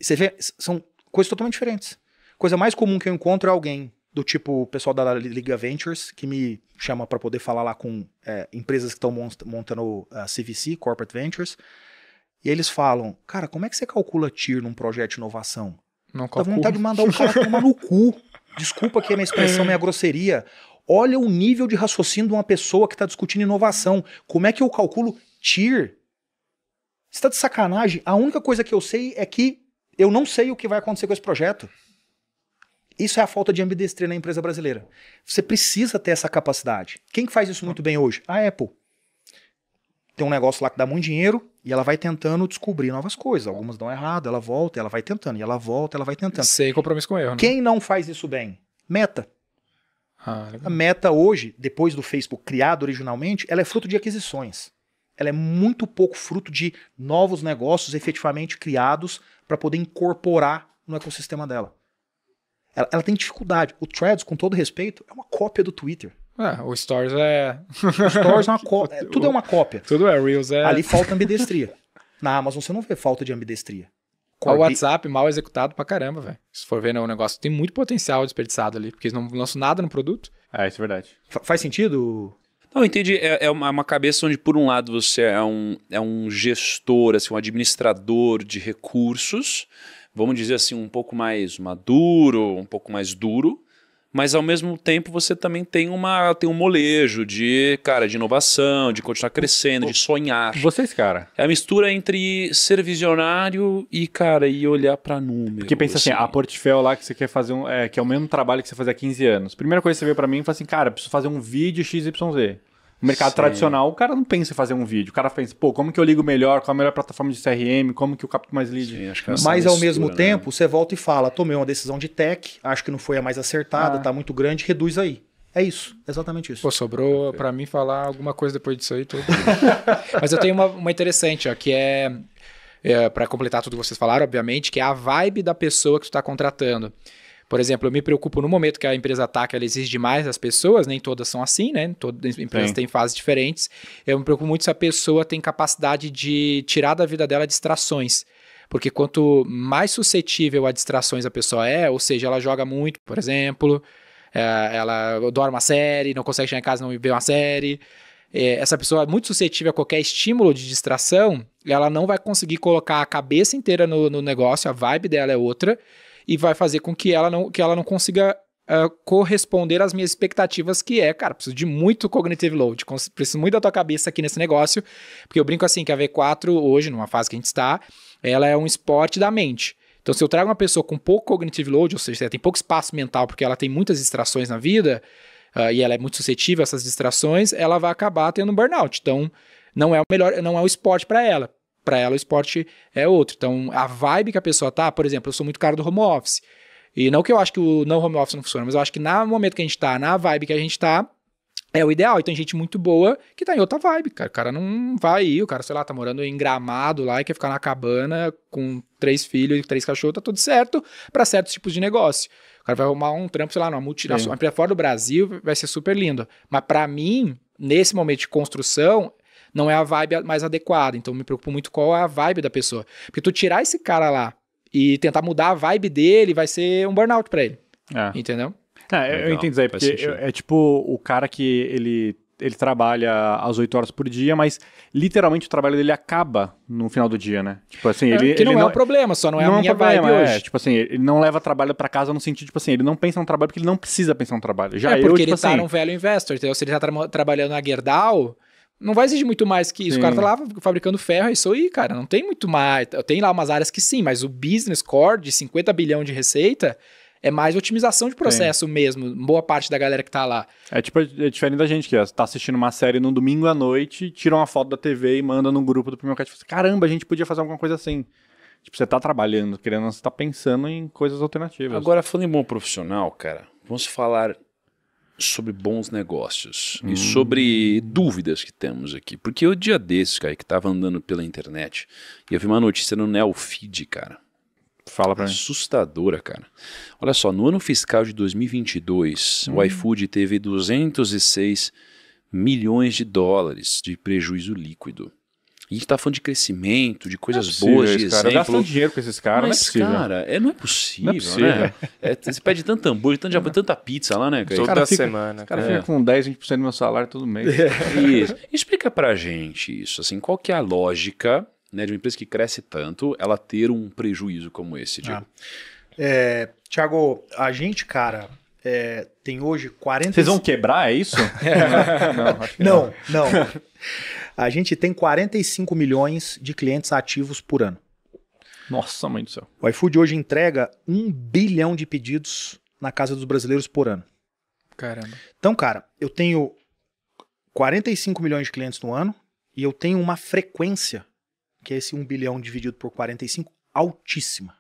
Você vê, são coisas totalmente diferentes. Coisa mais comum que eu encontro é alguém do tipo o pessoal da Liga Ventures, que me chama para poder falar lá com é, empresas que estão montando uh, é, CVC, Corporate Ventures. E eles falam, cara, como é que você calcula TIR num projeto de inovação? Não calcula. Dá vontade de mandar o cara tomar no cu. Desculpa que a minha expressão, minha grosseria. Olha o nível de raciocínio de uma pessoa que está discutindo inovação. Como é que eu calculo TIR? Você está de sacanagem? A única coisa que eu sei é que eu não sei o que vai acontecer com esse projeto. Isso é a falta de ambidestria na empresa brasileira. Você precisa ter essa capacidade. Quem faz isso muito bem hoje? A Apple. Tem um negócio lá que dá muito dinheiro e ela vai tentando descobrir novas coisas. Algumas dão errado, ela volta, ela vai tentando, e ela volta, ela vai tentando. Sem compromisso com erro. Né? Quem não faz isso bem? Meta. Ah, a meta hoje, depois do Facebook criado originalmente, ela é fruto de aquisições. Ela é muito pouco fruto de novos negócios efetivamente criados para poder incorporar no ecossistema dela. Ela, ela tem dificuldade. O Threads, com todo respeito, é uma cópia do Twitter. É, o Stories é. O Stories é uma cópia. É, tudo é uma cópia. Tudo é, Reels é. Ali falta ambidestria. Na Amazon você não vê falta de ambidestria. Ah, Corbi... O WhatsApp mal executado pra caramba, velho. Se for ver, é né, um negócio tem muito potencial desperdiçado ali, porque eles não lançam nada no produto. É, isso é verdade. faz sentido? Não, entendi. É, é, é, uma, cabeça onde, por um lado, você é um, é um gestor, assim, um administrador de recursos vamos dizer assim, um pouco mais maduro, um pouco mais duro, mas ao mesmo tempo você também tem uma tem um molejo de cara de inovação, de continuar crescendo, de sonhar. Vocês, cara. É a mistura entre ser visionário e cara e olhar para números. Porque pensa assim, assim, a portfólio lá que você quer fazer um, é, que é o mesmo trabalho que você fazia há 15 anos. Primeira coisa que você veio para mim, foi assim, cara, preciso fazer um vídeo XYZ mercado Sim. tradicional, o cara não pensa em fazer um vídeo. O cara pensa, pô, como que eu ligo melhor? Qual a melhor plataforma de CRM? Como que eu capto mais lead? Sim, acho que é Mas mistura, ao mesmo né? tempo, você volta e fala, tomei uma decisão de tech, acho que não foi a mais acertada, ah. tá muito grande, reduz aí. É isso, exatamente isso. Pô, sobrou para mim falar alguma coisa depois disso aí. Tô... Mas eu tenho uma, uma interessante, ó, que é, é para completar tudo que vocês falaram, obviamente, que é a vibe da pessoa que tu tá contratando. Por exemplo, eu me preocupo no momento que a empresa ataca, ela exige demais das pessoas, nem todas são assim, né? Todas as empresas Sim. têm fases diferentes. Eu me preocupo muito se a pessoa tem capacidade de tirar da vida dela distrações. Porque quanto mais suscetível a distrações a pessoa é, ou seja, ela joga muito, por exemplo, é, ela dorme uma série, não consegue chegar em casa não ver uma série. É, essa pessoa é muito suscetível a qualquer estímulo de distração, ela não vai conseguir colocar a cabeça inteira no, no negócio, a vibe dela é outra e vai fazer com que ela não, que ela não consiga uh, corresponder às minhas expectativas, que é, cara, preciso de muito cognitive load, preciso muito da tua cabeça aqui nesse negócio, porque eu brinco assim que a V4 hoje, numa fase que a gente está, ela é um esporte da mente. Então, se eu trago uma pessoa com pouco cognitive load, ou seja, ela tem pouco espaço mental porque ela tem muitas distrações na vida, uh, e ela é muito suscetível a essas distrações, ela vai acabar tendo um burnout. Então, não é o melhor, não é o esporte para ela para ela o esporte é outro. Então, a vibe que a pessoa tá, por exemplo, eu sou muito cara do home office. E não que eu acho que o não home office não funciona, mas eu acho que no momento que a gente tá, na vibe que a gente tá, é o ideal. E tem gente muito boa que tá em outra vibe, cara. O cara não vai ir, o cara, sei lá, tá morando em gramado lá e quer ficar na cabana com três filhos e três cachorros, tá tudo certo para certos tipos de negócio. O cara vai arrumar um trampo, sei lá, numa multinacional, uma empresa fora do Brasil, vai ser super lindo. Mas para mim, nesse momento de construção, não é a vibe mais adequada. Então me preocupo muito qual é a vibe da pessoa. Porque tu tirar esse cara lá e tentar mudar a vibe dele vai ser um burnout para ele. É. Entendeu? É, eu entendi aí, porque é, é tipo o cara que ele ele trabalha às 8 horas por dia, mas literalmente o trabalho dele acaba no final do dia, né? Tipo assim, é, ele. É, que não é um problema, só não é não a minha é um problema, vibe é, hoje. É, tipo assim, ele não leva trabalho para casa no sentido, tipo assim, ele não pensa no trabalho porque ele não precisa pensar no trabalho. Já é porque eu, tipo ele tá assim, tá um velho investor, entendeu? Se ele tá tra trabalhando na Gerdau, não vai exigir muito mais que isso. Sim. O cara tá lá fabricando ferro, é isso aí, cara. Não tem muito mais. Tem lá umas áreas que sim, mas o business core de 50 bilhão de receita é mais otimização de processo sim. mesmo. Boa parte da galera que tá lá. É tipo, é diferente da gente que ó, tá assistindo uma série no domingo à noite, tira uma foto da TV e manda no grupo do primeiro cat. Assim, Caramba, a gente podia fazer alguma coisa assim. Tipo, você tá trabalhando, querendo, você tá pensando em coisas alternativas. Agora, falando em bom profissional, cara, vamos falar sobre bons negócios hum. e sobre dúvidas que temos aqui. Porque o dia desses, cara, que tava andando pela internet e eu vi uma notícia no Neofeed, cara. Fala pra Assustadora, mim. cara. Olha só, no ano fiscal de 2022, hum. o iFood teve 206 milhões de dólares de prejuízo líquido. A gente tá falando de crescimento, de coisas é possível, boas, de cara. exemplo. Gastando dinheiro com esses caras, Mas, não é cara, é, não é possível, não é possível né? é, você pede tanto hambúrguer, tanto jabão, tanta pizza lá, né? Cara? Toda cara fica, semana. Cara, cara fica com 10, 20% do meu salário todo mês. É. Isso. Explica pra gente isso, assim, qual que é a lógica né, de uma empresa que cresce tanto, ela ter um prejuízo como esse, Diego? Ah. É, Tiago, a gente, cara, é, tem hoje 40. Vocês vão quebrar, é isso? não, não, não, não. A gente tem 45 milhões de clientes ativos por ano. Nossa, mãe do céu. O iFood hoje entrega 1 bilhão de pedidos na casa dos brasileiros por ano. Caramba. Então, cara, eu tenho 45 milhões de clientes no ano e eu tenho uma frequência, que é esse 1 bilhão dividido por 45, altíssima.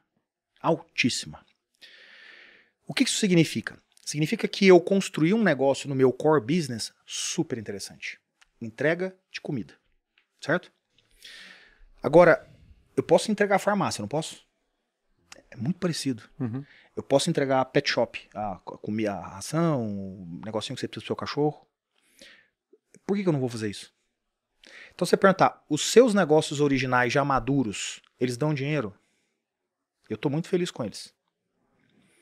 Altíssima. O que isso significa? Significa que eu construí um negócio no meu core business super interessante entrega de comida. Certo? Agora, eu posso entregar a farmácia, não posso? É muito parecido. Uhum. Eu posso entregar a pet shop, a comer a ração, o negocinho que você precisa pro seu cachorro. Por que, que eu não vou fazer isso? Então você perguntar, os seus negócios originais já maduros, eles dão dinheiro? Eu estou muito feliz com eles.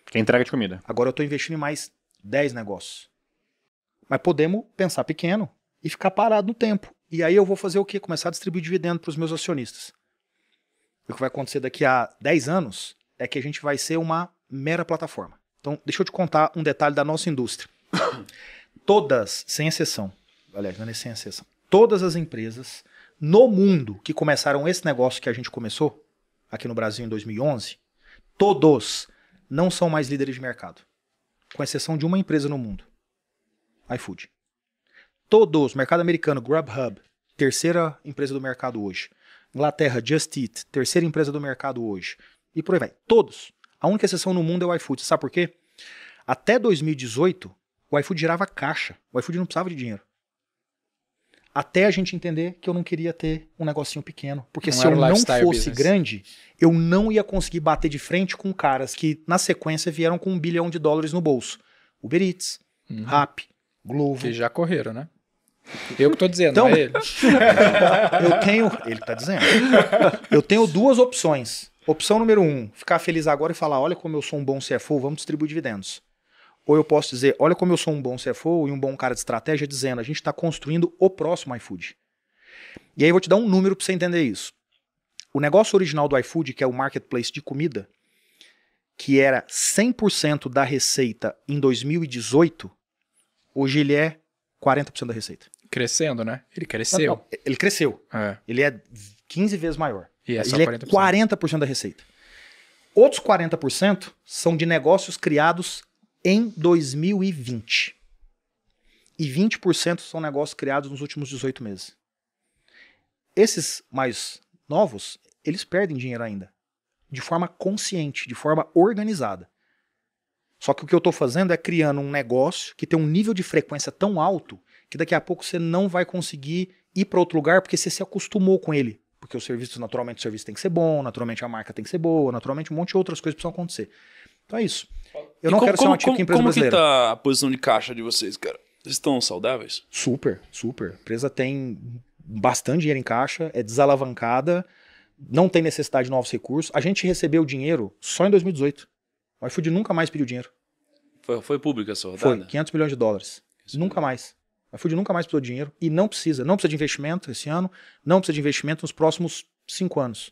Que é entrega de comida. Agora eu estou investindo em mais 10 negócios. Mas podemos pensar pequeno e ficar parado no tempo. E aí eu vou fazer o quê? Começar a distribuir dividendo para os meus acionistas. O que vai acontecer daqui a 10 anos é que a gente vai ser uma mera plataforma. Então, deixa eu te contar um detalhe da nossa indústria. todas, sem exceção, aliás, não é sem exceção, todas as empresas no mundo que começaram esse negócio que a gente começou, aqui no Brasil em 2011, todos não são mais líderes de mercado. Com exceção de uma empresa no mundo: iFood. Todos, mercado americano, Grubhub, terceira empresa do mercado hoje. Inglaterra, Just Eat, terceira empresa do mercado hoje. E por aí vai. Todos. A única exceção no mundo é o iFood. Sabe por quê? Até 2018, o iFood girava caixa. O iFood não precisava de dinheiro. Até a gente entender que eu não queria ter um negocinho pequeno. Porque não se eu não fosse business. grande, eu não ia conseguir bater de frente com caras que, na sequência, vieram com um bilhão de dólares no bolso. Uber Eats, uhum. Rap, Glovo. Que já correram, né? Eu que estou dizendo, então, é Eu tenho. Ele está dizendo. Eu tenho duas opções. Opção número um, ficar feliz agora e falar: olha como eu sou um bom CFO, vamos distribuir dividendos. Ou eu posso dizer: olha como eu sou um bom CFO e um bom cara de estratégia, dizendo: a gente está construindo o próximo iFood. E aí eu vou te dar um número para você entender isso. O negócio original do iFood, que é o marketplace de comida, que era 100% da receita em 2018, hoje ele é 40% da receita. Crescendo, né? Ele cresceu. Não, não, ele cresceu. É. Ele é 15 vezes maior. E é só ele 40%. é 40% da receita. Outros 40% são de negócios criados em 2020. E 20% são negócios criados nos últimos 18 meses. Esses mais novos, eles perdem dinheiro ainda. De forma consciente, de forma organizada. Só que o que eu estou fazendo é criando um negócio que tem um nível de frequência tão alto que daqui a pouco você não vai conseguir ir para outro lugar porque você se acostumou com ele. Porque o serviço, naturalmente, o serviço tem que ser bom, naturalmente a marca tem que ser boa, naturalmente um monte de outras coisas precisam acontecer. Então é isso. Eu e não como, quero ser uma tipo como, empresa como brasileira. Como que tá a posição de caixa de vocês, cara? Vocês estão saudáveis? Super, super. A empresa tem bastante dinheiro em caixa, é desalavancada, não tem necessidade de novos recursos. A gente recebeu dinheiro só em 2018. O iFood nunca mais pediu dinheiro. Foi, foi pública sua rodada? Foi, 500 milhões de dólares. Isso é nunca foi. mais. O iFood nunca mais precisou de dinheiro e não precisa. Não precisa de investimento esse ano, não precisa de investimento nos próximos cinco anos.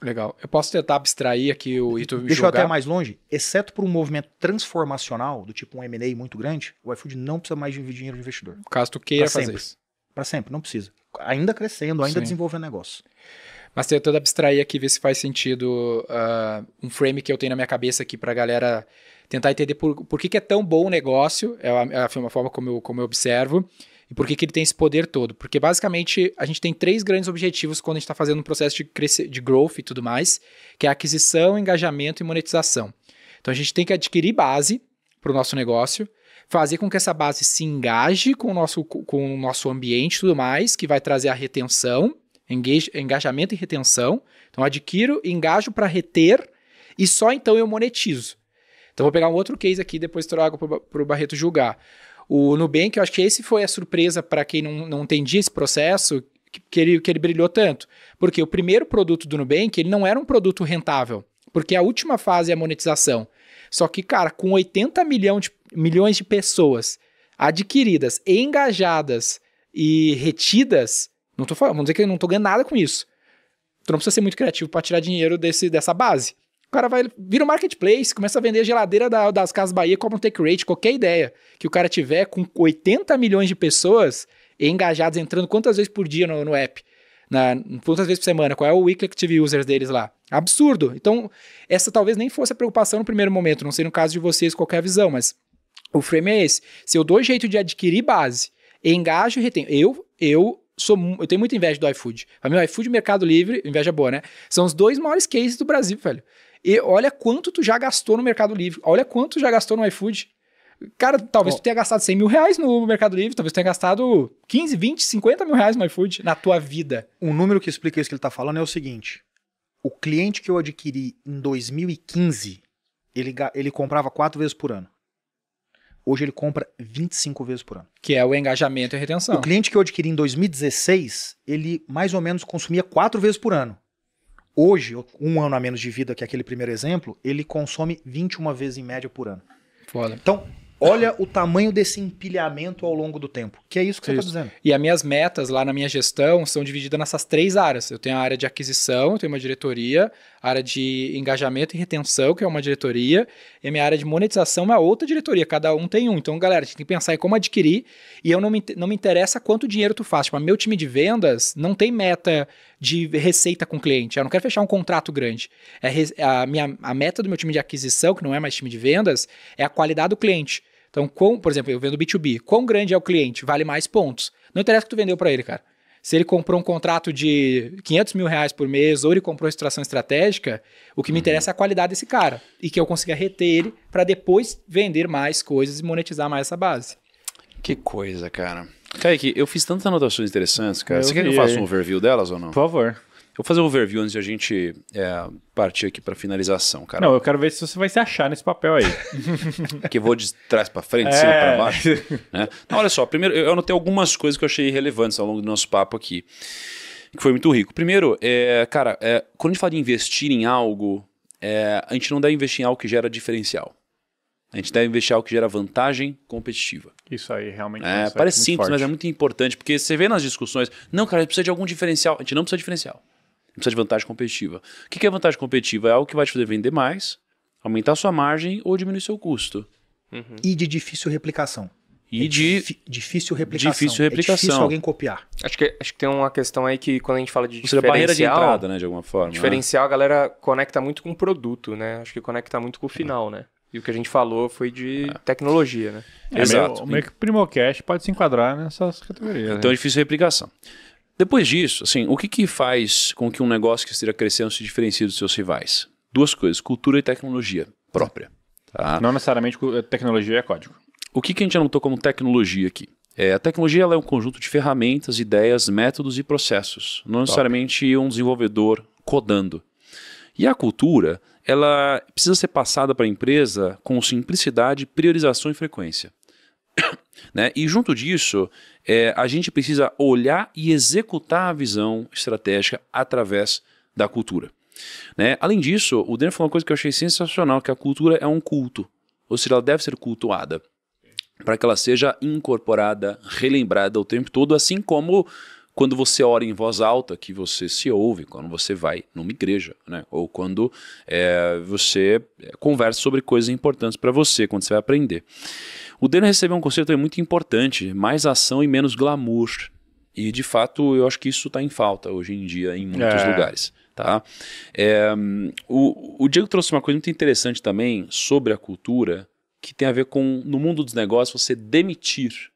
Legal. Eu posso tentar abstrair aqui o Ito me Deixa jogar. eu até mais longe. Exceto por um movimento transformacional, do tipo um M&A muito grande, o iFood não precisa mais de dinheiro de investidor. Caso tu queira pra fazer sempre. isso. Para sempre, não precisa. Ainda crescendo, ainda Sim. desenvolvendo negócio. Mas tentando abstrair aqui, ver se faz sentido uh, um frame que eu tenho na minha cabeça aqui para a galera tentar entender por, por que, que, é tão bom o negócio, é a, é forma como eu, como eu observo, e por que, que ele tem esse poder todo. Porque basicamente a gente tem três grandes objetivos quando a gente está fazendo um processo de, crescer, de growth e tudo mais, que é aquisição, engajamento e monetização. Então a gente tem que adquirir base para o nosso negócio, fazer com que essa base se engaje com o nosso, com o nosso ambiente e tudo mais, que vai trazer a retenção engajamento e retenção. Então, adquiro, engajo para reter e só então eu monetizo. Então, vou pegar um outro case aqui depois trago para o Barreto julgar. O Nubank, eu acho que esse foi a surpresa para quem não, não entendia esse processo, que, que, ele, que ele brilhou tanto. Porque o primeiro produto do Nubank, ele não era um produto rentável, porque a última fase é a monetização. Só que, cara, com 80 milhão de, milhões de pessoas adquiridas, engajadas e retidas, não tô falando, vamos dizer que eu não tô ganhando nada com isso. Tu não precisa ser muito criativo para tirar dinheiro desse, dessa base. O cara vai, vira um marketplace, começa a vender a geladeira da, das Casas Bahia, compra um take rate, qualquer ideia que o cara tiver com 80 milhões de pessoas engajadas, entrando quantas vezes por dia no, no app, na, quantas vezes por semana, qual é o weekly active users deles lá. Absurdo. Então, essa talvez nem fosse a preocupação no primeiro momento, não sei no caso de vocês qualquer é visão, mas o frame é esse. Se eu dou jeito de adquirir base, engajo e retenho. Eu, eu sou, eu tenho muita inveja do iFood. Pra mim, o iFood e o Mercado Livre, inveja boa, né? São os dois maiores cases do Brasil, velho. E olha quanto tu já gastou no Mercado Livre. Olha quanto tu já gastou no iFood. Cara, talvez Bom, tu tenha gastado 100 mil reais no Mercado Livre, talvez tu tenha gastado 15, 20, 50 mil reais no iFood na tua vida. Um número que explica isso que ele tá falando é o seguinte: o cliente que eu adquiri em 2015, ele, ele comprava quatro vezes por ano. Hoje ele compra 25 vezes por ano. Que é o engajamento e a retenção. O cliente que eu adquiri em 2016, ele mais ou menos consumia quatro vezes por ano. Hoje, um ano a menos de vida, que aquele primeiro exemplo, ele consome 21 vezes em média por ano. Foda. Então, Olha o tamanho desse empilhamento ao longo do tempo. Que é isso que você está dizendo. E as minhas metas lá na minha gestão são divididas nessas três áreas. Eu tenho a área de aquisição, eu tenho uma diretoria, a área de engajamento e retenção, que é uma diretoria, e a minha área de monetização é outra diretoria. Cada um tem um. Então, galera, a gente tem que pensar em como adquirir. E eu não me, não me interessa quanto dinheiro tu faz. Tipo, meu time de vendas não tem meta de receita com cliente. Eu não quero fechar um contrato grande. É a, minha, a meta do meu time de aquisição, que não é mais time de vendas, é a qualidade do cliente. Então, quão, por exemplo, eu vendo B2B, quão grande é o cliente? Vale mais pontos. Não interessa o que tu vendeu para ele, cara. Se ele comprou um contrato de 500 mil reais por mês ou ele comprou extração estratégica, o que me uhum. interessa é a qualidade desse cara e que eu consiga reter ele para depois vender mais coisas e monetizar mais essa base. Que coisa, cara. Kaique, eu fiz tantas anotações interessantes, cara. Eu Você quer que eu faça um overview delas ou não? Por favor vou fazer um overview antes de a gente é, partir aqui para finalização, cara. Não, eu quero ver se você vai se achar nesse papel aí. que eu vou de trás para frente, de é... cima para baixo. Né? Não, olha só, primeiro eu anotei algumas coisas que eu achei relevantes ao longo do nosso papo aqui, que foi muito rico. Primeiro, é, cara, é, quando a gente fala de investir em algo, é, a gente não deve investir em algo que gera diferencial. A gente deve investir em algo que gera vantagem competitiva. Isso aí realmente é, é Parece simples, forte. mas é muito importante, porque você vê nas discussões, não, cara, a gente precisa de algum diferencial. A gente não precisa de diferencial precisa de vantagem competitiva. O que é vantagem competitiva? É algo que vai te fazer vender mais, aumentar sua margem ou diminuir seu custo. Uhum. E de difícil replicação. E é de difícil replicação. Difícil é replicação. É difícil alguém copiar. Acho que, acho que tem uma questão aí que quando a gente fala de diferencial... Seja, barreira de entrada, né, de alguma forma. Né? Diferencial, né? a galera conecta muito com o produto, né? Acho que conecta muito com o final, é. né? E o que a gente falou foi de é. tecnologia, né? É, Exato. Meio, meio que o Primocast pode se enquadrar nessas categorias. Então né? é difícil replicação. Depois disso, assim, o que, que faz com que um negócio que esteja crescendo se diferencie dos seus rivais? Duas coisas, cultura e tecnologia própria. Tá? Não necessariamente eh, tecnologia é código. O que, que a gente anotou como tecnologia aqui? É, a tecnologia é um conjunto de ferramentas, ideias, métodos e processos. Não Top. necessariamente um desenvolvedor codando. E a cultura, ela precisa ser passada para a empresa com simplicidade, priorização e frequência. Né? E junto disso, é, a gente precisa olhar e executar a visão estratégica através da cultura. Né? Além disso, o Dan falou uma coisa que eu achei sensacional, que a cultura é um culto, ou seja, ela deve ser cultuada para que ela seja incorporada, relembrada o tempo todo, assim como quando você ora em voz alta, que você se ouve, quando você vai numa igreja, né? ou quando é, você é, conversa sobre coisas importantes para você, quando você vai aprender. O Dano recebeu um conselho também muito importante: mais ação e menos glamour. E de fato, eu acho que isso está em falta hoje em dia em muitos é. lugares. Tá? É, o, o Diego trouxe uma coisa muito interessante também sobre a cultura, que tem a ver com, no mundo dos negócios, você demitir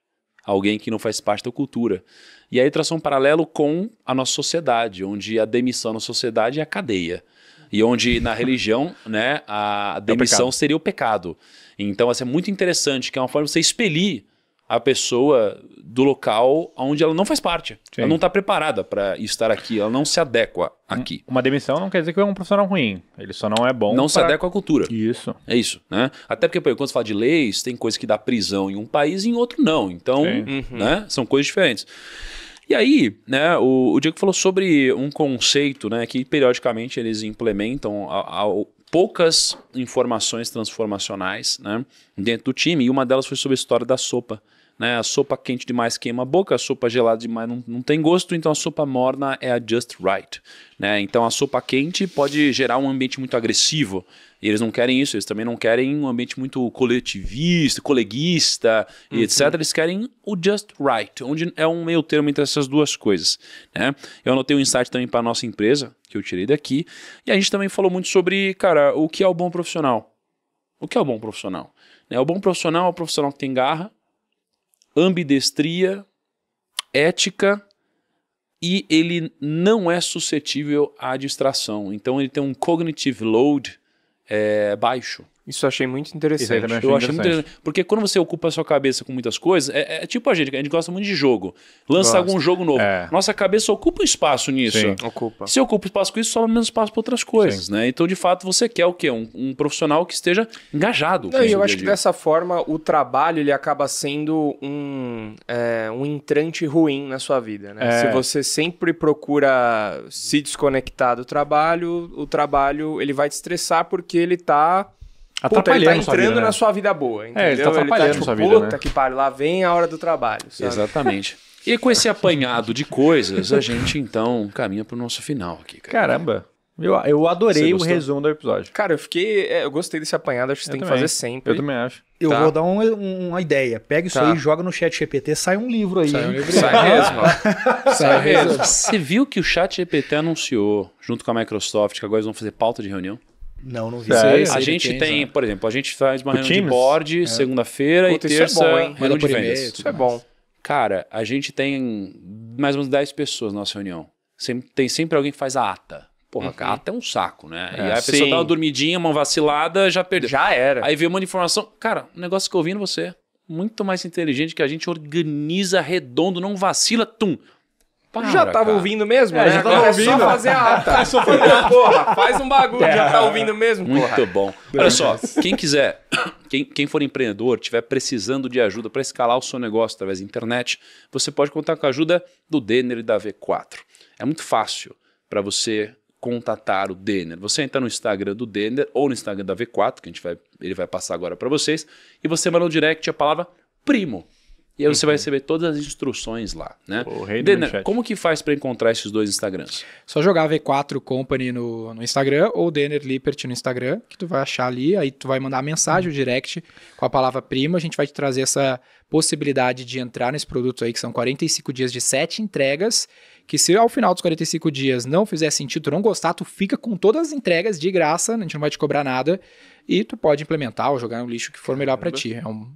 alguém que não faz parte da cultura. E aí traçou um paralelo com a nossa sociedade, onde a demissão na sociedade é a cadeia. E onde na religião, né, a demissão é o seria o pecado. Então, vai assim, ser é muito interessante, que é uma forma de você expelir a pessoa do local onde ela não faz parte. Sim. Ela não está preparada para estar aqui, ela não se adequa aqui. Uma demissão não quer dizer que é um profissional ruim, ele só não é bom. Não pra... se adequa à cultura. Isso. É isso, né? Até porque, por exemplo, quando você fala de leis, tem coisa que dá prisão em um país e em outro não. Então, uhum. né? São coisas diferentes. E aí, né, o, o Diego falou sobre um conceito né, que periodicamente eles implementam ao poucas informações transformacionais né, dentro do time, e uma delas foi sobre a história da sopa. Né? A sopa quente demais queima a boca, a sopa gelada demais não, não tem gosto, então a sopa morna é a just right. Né? Então a sopa quente pode gerar um ambiente muito agressivo, e eles não querem isso, eles também não querem um ambiente muito coletivista, coleguista uhum. e etc. Eles querem o just right, onde é um meio termo entre essas duas coisas. Né? Eu anotei um insight também para nossa empresa, que eu tirei daqui, e a gente também falou muito sobre, cara, o que é o bom profissional. O que é o bom profissional? Né? O bom profissional é o profissional que tem garra, ambidestria, ética e ele não é suscetível à distração. Então ele tem um cognitive load é, baixo. Isso eu achei muito interessante. Achei eu achei muito interessante. Porque quando você ocupa a sua cabeça com muitas coisas, é, é tipo a gente, a gente gosta muito de jogo. Lança Gosto. algum jogo novo. É. Nossa cabeça ocupa espaço nisso. Sim, ocupa. Se ocupa espaço com isso, sobra menos espaço para outras coisas, Sim. né? Então, de fato, você quer o quê? Um, um profissional que esteja engajado. Não, eu acho que dessa forma o trabalho ele acaba sendo um, é, um entrante ruim na sua vida, né? É. Se você sempre procura se desconectar do trabalho, o trabalho ele vai te estressar porque ele está atrapalhando ele tá entrando vida, né? na sua vida boa, entendeu? É, ele tá atrapalhando ele tá, tipo, sua vida, puta né? que pariu, lá vem a hora do trabalho, sabe? Exatamente. E com esse apanhado de coisas, a gente então caminha pro nosso final aqui, cara. Caramba. Eu, eu adorei o resumo do episódio. Cara, eu fiquei. É, eu gostei desse apanhado, acho que você tem também. que fazer sempre. Eu também acho. Eu tá. vou dar um, um, uma ideia. Pega isso tá. aí, joga no chat GPT, sai um livro aí. Sai, um livro. sai mesmo. sai mesmo. Você viu que o chat GPT anunciou, junto com a Microsoft, que agora eles vão fazer pauta de reunião? Não, não vi. a gente tem, tem, né? por exemplo, a gente faz uma o reunião teams? de board é. segunda-feira e terça isso é bom, hein? reunião de vendas. Isso é bom. Cara, a gente tem mais ou menos 10 pessoas na nossa reunião. Sempre, tem sempre alguém que faz a ata. Porra, uhum. a ata é um saco, né? É, e aí a pessoa sim. dá uma dormidinha, uma vacilada, já perdeu. Já era. Aí veio uma informação. Cara, um negócio que eu ouvindo você. Muito mais inteligente que a gente organiza redondo, não vacila, tum. Para, já tava cara. ouvindo mesmo, é, né? Já tava Agora ouvindo. É só fazer a ata. é só fazer a porra, faz um bagulho, é, já tá ouvindo mesmo, Muito bom. Olha só, quem quiser, quem, quem for empreendedor, tiver precisando de ajuda para escalar o seu negócio através da internet, você pode contar com a ajuda do Denner e da V4. É muito fácil para você contatar o Denner. Você entra no Instagram do Denner ou no Instagram da V4, que a gente vai, ele vai passar agora para vocês, e você manda no direct a palavra primo. E aí você vai uhum. receber todas as instruções lá, né? Denner, como que faz para encontrar esses dois Instagrams? Só jogar V4 Company no, no Instagram ou Denner Lippert no Instagram, que tu vai achar ali, aí tu vai mandar a mensagem, uhum. o direct com a palavra prima, a gente vai te trazer essa possibilidade de entrar nesse produto aí, que são 45 dias de 7 entregas, que se ao final dos 45 dias não fizer sentido, tu não gostar, tu fica com todas as entregas de graça, a gente não vai te cobrar nada, e tu pode implementar ou jogar no lixo que for melhor para ti. É um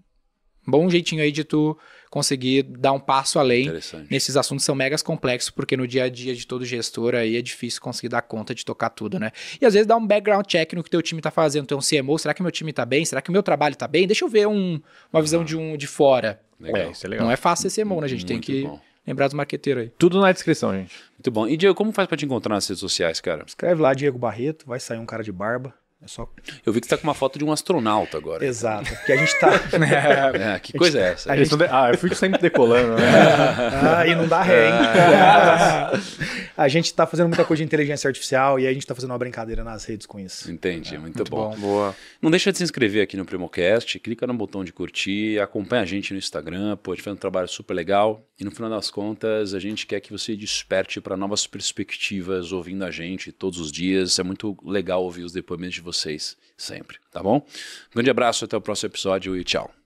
bom jeitinho aí de tu conseguir dar um passo além. Nesses assuntos são megas complexos, porque no dia a dia de todo gestor aí é difícil conseguir dar conta de tocar tudo, né? E às vezes dá um background check no que teu time tá fazendo, tem é um CMO, será que meu time tá bem? Será que o meu trabalho tá bem? Deixa eu ver um, uma visão ah. de um de fora. Legal. É, isso é legal. Não é fácil ser CMO, né? A gente Muito tem que bom. lembrar dos marqueteiros aí. Tudo na descrição, gente. Muito bom. E Diego, como faz para te encontrar nas redes sociais, cara? Escreve lá Diego Barreto, vai sair um cara de barba. É só... Eu vi que você tá com uma foto de um astronauta agora. Exato, porque a gente está. É, é, que gente, coisa é essa? Gente... De... Ah, eu fico sempre decolando, né? ah, e não dá ré, hein? É. a gente está fazendo muita coisa de inteligência artificial e a gente está fazendo uma brincadeira nas redes com isso. Entendi, é, muito, muito bom. bom. Boa. Não deixa de se inscrever aqui no Primocast, clica no botão de curtir, acompanha a gente no Instagram, pô, a gente faz um trabalho super legal. E no final das contas, a gente quer que você desperte para novas perspectivas ouvindo a gente todos os dias. É muito legal ouvir os depoimentos de vocês sempre, tá bom? Um grande abraço, até o próximo episódio e tchau.